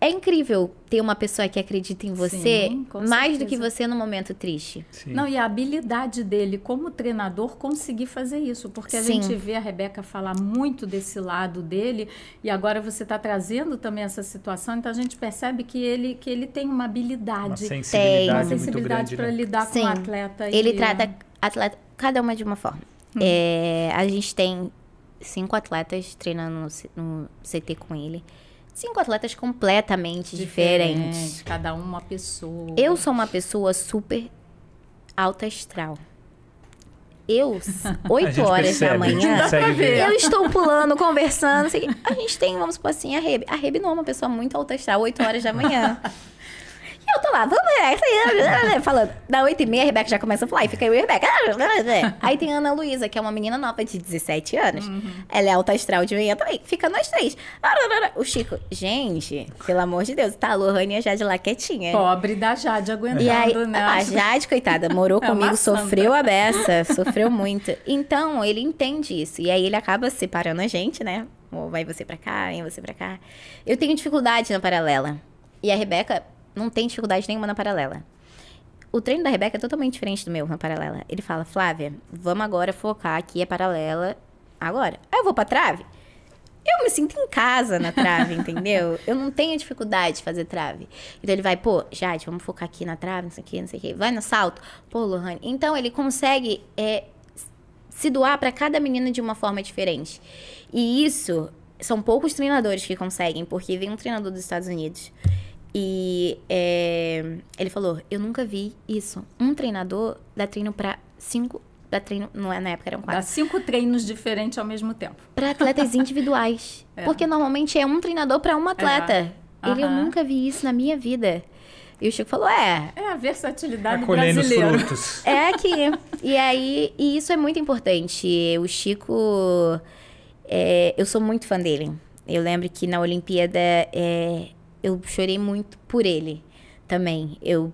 é incrível ter uma pessoa que acredita em você Sim, mais certeza. do que você no momento triste. Sim. Não, e a habilidade dele como treinador conseguir fazer isso, porque a Sim. gente vê a Rebeca falar muito desse lado dele e agora você está trazendo também essa situação, então a gente percebe que ele que ele tem uma habilidade, uma sensibilidade, tem. Uma sensibilidade para né? lidar com o atleta. Ele e... trata atleta, cada uma de uma forma. Hum. É, a gente tem cinco atletas treinando no, no CT com ele cinco atletas completamente diferentes. Cada um uma pessoa. Eu sou uma pessoa super alta astral. Eu, oito horas percebe, da manhã, eu estou pulando, conversando. Assim, a gente tem, vamos supor assim, a Rebe. A Rebe não é uma pessoa muito alta astral, oito horas da manhã. eu tô lá, vamos, Rebeca, né, né, falando. Da 8 e meia, a Rebeca já começa a falar, e fica eu e a Rebeca. Ah, né. Aí tem a Ana Luísa, que é uma menina nova de 17 anos. Uhum. Ela é alta astral de manhã também. Fica nós três. O Chico, gente, pelo amor de Deus, tá a Lohane e a Jade lá quietinha. Pobre da Jade aguentando, e aí, né? A Jade, coitada, morou é comigo, sofreu a beça, sofreu muito. Então, ele entende isso. E aí ele acaba separando a gente, né? Ou vai você pra cá, vem você pra cá. Eu tenho dificuldade na paralela. E a Rebeca não tem dificuldade nenhuma na paralela. O treino da Rebeca é totalmente diferente do meu na paralela. Ele fala, Flávia, vamos agora focar aqui a paralela agora. Aí eu vou pra trave. Eu me sinto em casa na trave, entendeu? Eu não tenho dificuldade de fazer trave. Então ele vai, pô, Jade, vamos focar aqui na trave, não sei o que, não sei o que. Vai no salto. Pô, Lohane. Então ele consegue é, se doar para cada menina de uma forma diferente. E isso são poucos treinadores que conseguem, porque vem um treinador dos Estados Unidos e é, ele falou: Eu nunca vi isso. Um treinador dá treino para cinco. Dá treino, não é na época, eram quatro. Dá cinco treinos diferentes ao mesmo tempo. Para atletas individuais. É. Porque normalmente é um treinador para uma atleta. É. Uhum. Ele, eu nunca vi isso na minha vida. E o Chico falou: é. É a versatilidade Acolhendo brasileira. frutos. É que. E aí, e isso é muito importante. O Chico. É, eu sou muito fã dele. Eu lembro que na Olimpíada é, eu chorei muito por ele também. Eu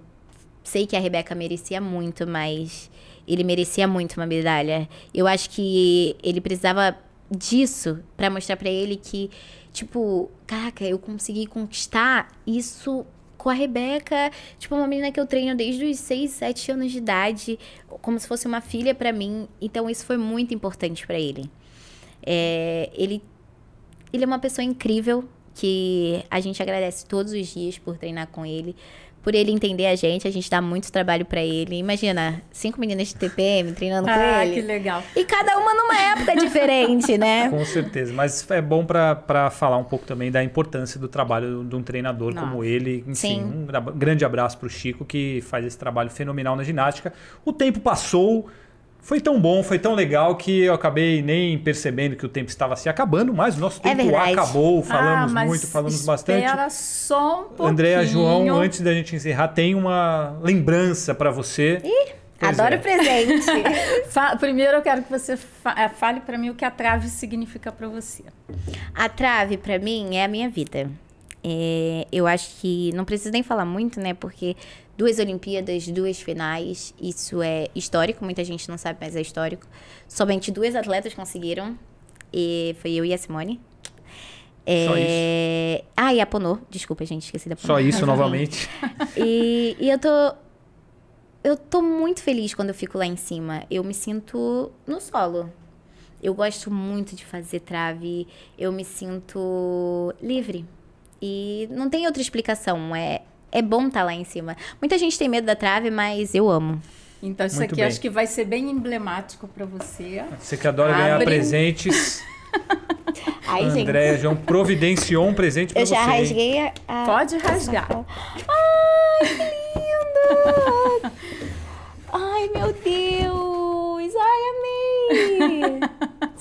sei que a Rebeca merecia muito, mas ele merecia muito uma medalha. Eu acho que ele precisava disso para mostrar para ele que, tipo, caraca, eu consegui conquistar isso com a Rebeca, tipo, uma menina que eu treino desde os 6, 7 anos de idade, como se fosse uma filha para mim. Então isso foi muito importante para ele. É, ele ele é uma pessoa incrível, que a gente agradece todos os dias por treinar com ele, por ele entender a gente, a gente dá muito trabalho para ele. Imagina, cinco meninas de TPM treinando ah, com ele. Ah, que legal. E cada uma numa época diferente, né? Com certeza, mas é bom para falar um pouco também da importância do trabalho de um treinador Nossa. como ele. Enfim, Sim. um grande abraço pro Chico que faz esse trabalho fenomenal na ginástica. O tempo passou, foi tão bom, foi tão legal que eu acabei nem percebendo que o tempo estava se acabando, mas o nosso é tempo é acabou. Ah, falamos ah, muito, falamos bastante. só um pouquinho. Andréa, João, antes da gente encerrar, tem uma lembrança para você. Ih, é. adoro é. presente. Primeiro eu quero que você eh, fale para mim o que a trave significa para você. A trave para mim é a minha vida. É, eu acho que não preciso nem falar muito, né? Porque duas Olimpíadas, duas finais. Isso é histórico, muita gente não sabe, mas é histórico. Somente duas atletas conseguiram. E foi eu e a Simone. É... Só isso. Ah, e a Ponô. Desculpa, gente, esqueci da Ponô. Só isso novamente. e, e eu tô. Eu tô muito feliz quando eu fico lá em cima. Eu me sinto no solo. Eu gosto muito de fazer trave. Eu me sinto livre. E não tem outra explicação. É, é bom estar tá lá em cima. Muita gente tem medo da trave, mas eu amo. Então isso Muito aqui bem. acho que vai ser bem emblemático para você. Você que adora Abre. ganhar presentes. Ai, Andréia gente. João providenciou um presente para você. Eu já rasguei a... Pode rasgar. Ai, que lindo! Ai, meu Deus! Ai, amei!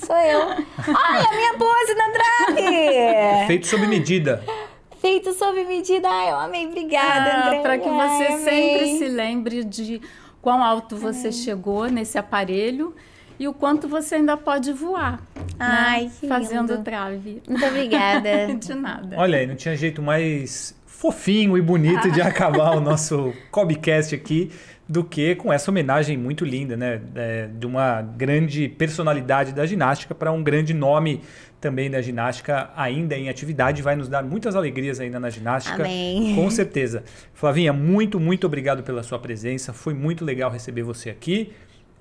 Sou eu. Ai, a minha pose na trave! Feito sob medida. Feito sob medida. Ai, eu amei. Obrigada, ah, Para que você Ai, sempre se lembre de quão alto você Ai. chegou nesse aparelho e o quanto você ainda pode voar. Né? Ai, né? que Fazendo lindo. trave. Muito obrigada. de nada. Olha, não tinha jeito mais fofinho e bonito de acabar o nosso Cobcast aqui do que com essa homenagem muito linda, né? É, de uma grande personalidade da ginástica para um grande nome também da ginástica ainda em atividade. Vai nos dar muitas alegrias ainda na ginástica. Amém. Com certeza. Flavinha, muito, muito obrigado pela sua presença. Foi muito legal receber você aqui.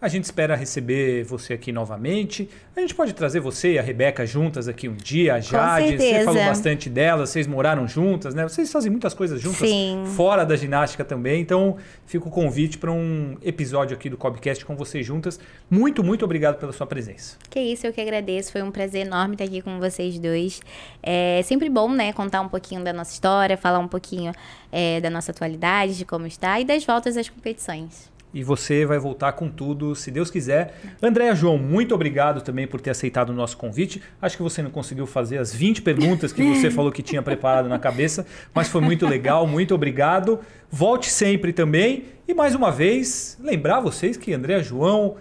A gente espera receber você aqui novamente. A gente pode trazer você e a Rebeca juntas aqui um dia, a Jade. Você falou bastante dela, vocês moraram juntas, né? Vocês fazem muitas coisas juntas Sim. fora da ginástica também. Então, fica o convite para um episódio aqui do Cobcast com vocês juntas. Muito, muito obrigado pela sua presença. Que isso, eu que agradeço. Foi um prazer enorme estar aqui com vocês dois. É sempre bom, né, contar um pouquinho da nossa história, falar um pouquinho é, da nossa atualidade, de como está e das voltas às competições e você vai voltar com tudo, se Deus quiser. Andréa João, muito obrigado também por ter aceitado o nosso convite. Acho que você não conseguiu fazer as 20 perguntas que você falou que tinha preparado na cabeça, mas foi muito legal, muito obrigado. Volte sempre também. E mais uma vez, lembrar vocês que Andréa João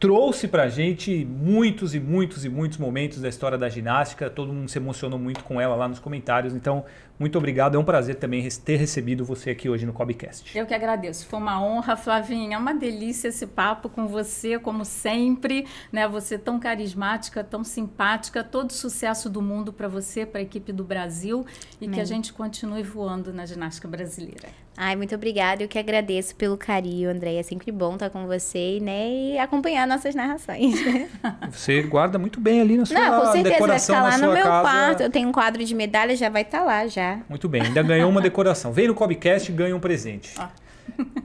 trouxe para a gente muitos e muitos e muitos momentos da história da ginástica. Todo mundo se emocionou muito com ela lá nos comentários. Então, muito obrigado, é um prazer também ter recebido você aqui hoje no Cobcast. Eu que agradeço, foi uma honra, Flavinha, é uma delícia esse papo com você, como sempre, né? Você tão carismática, tão simpática, todo sucesso do mundo para você, para a equipe do Brasil e Amém. que a gente continue voando na ginástica brasileira. Ai, muito obrigada. Eu que agradeço pelo carinho, André. É sempre bom estar com você né, e acompanhar nossas narrações. Você guarda muito bem ali na sua Não, com certeza vai ficar lá no meu casa. quarto. Eu tenho um quadro de medalha, já vai estar tá lá já. Muito bem, ainda ganhou uma decoração. Vem no Cobcast e ganha um presente. Ah.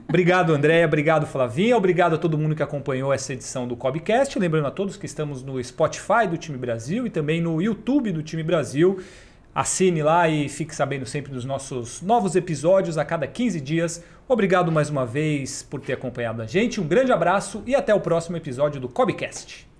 Obrigado, Andréia. Obrigado, Flavinha. Obrigado a todo mundo que acompanhou essa edição do Cobcast. Lembrando a todos que estamos no Spotify do Time Brasil e também no YouTube do Time Brasil. Assine lá e fique sabendo sempre dos nossos novos episódios a cada 15 dias. Obrigado mais uma vez por ter acompanhado a gente. Um grande abraço e até o próximo episódio do Cobcast.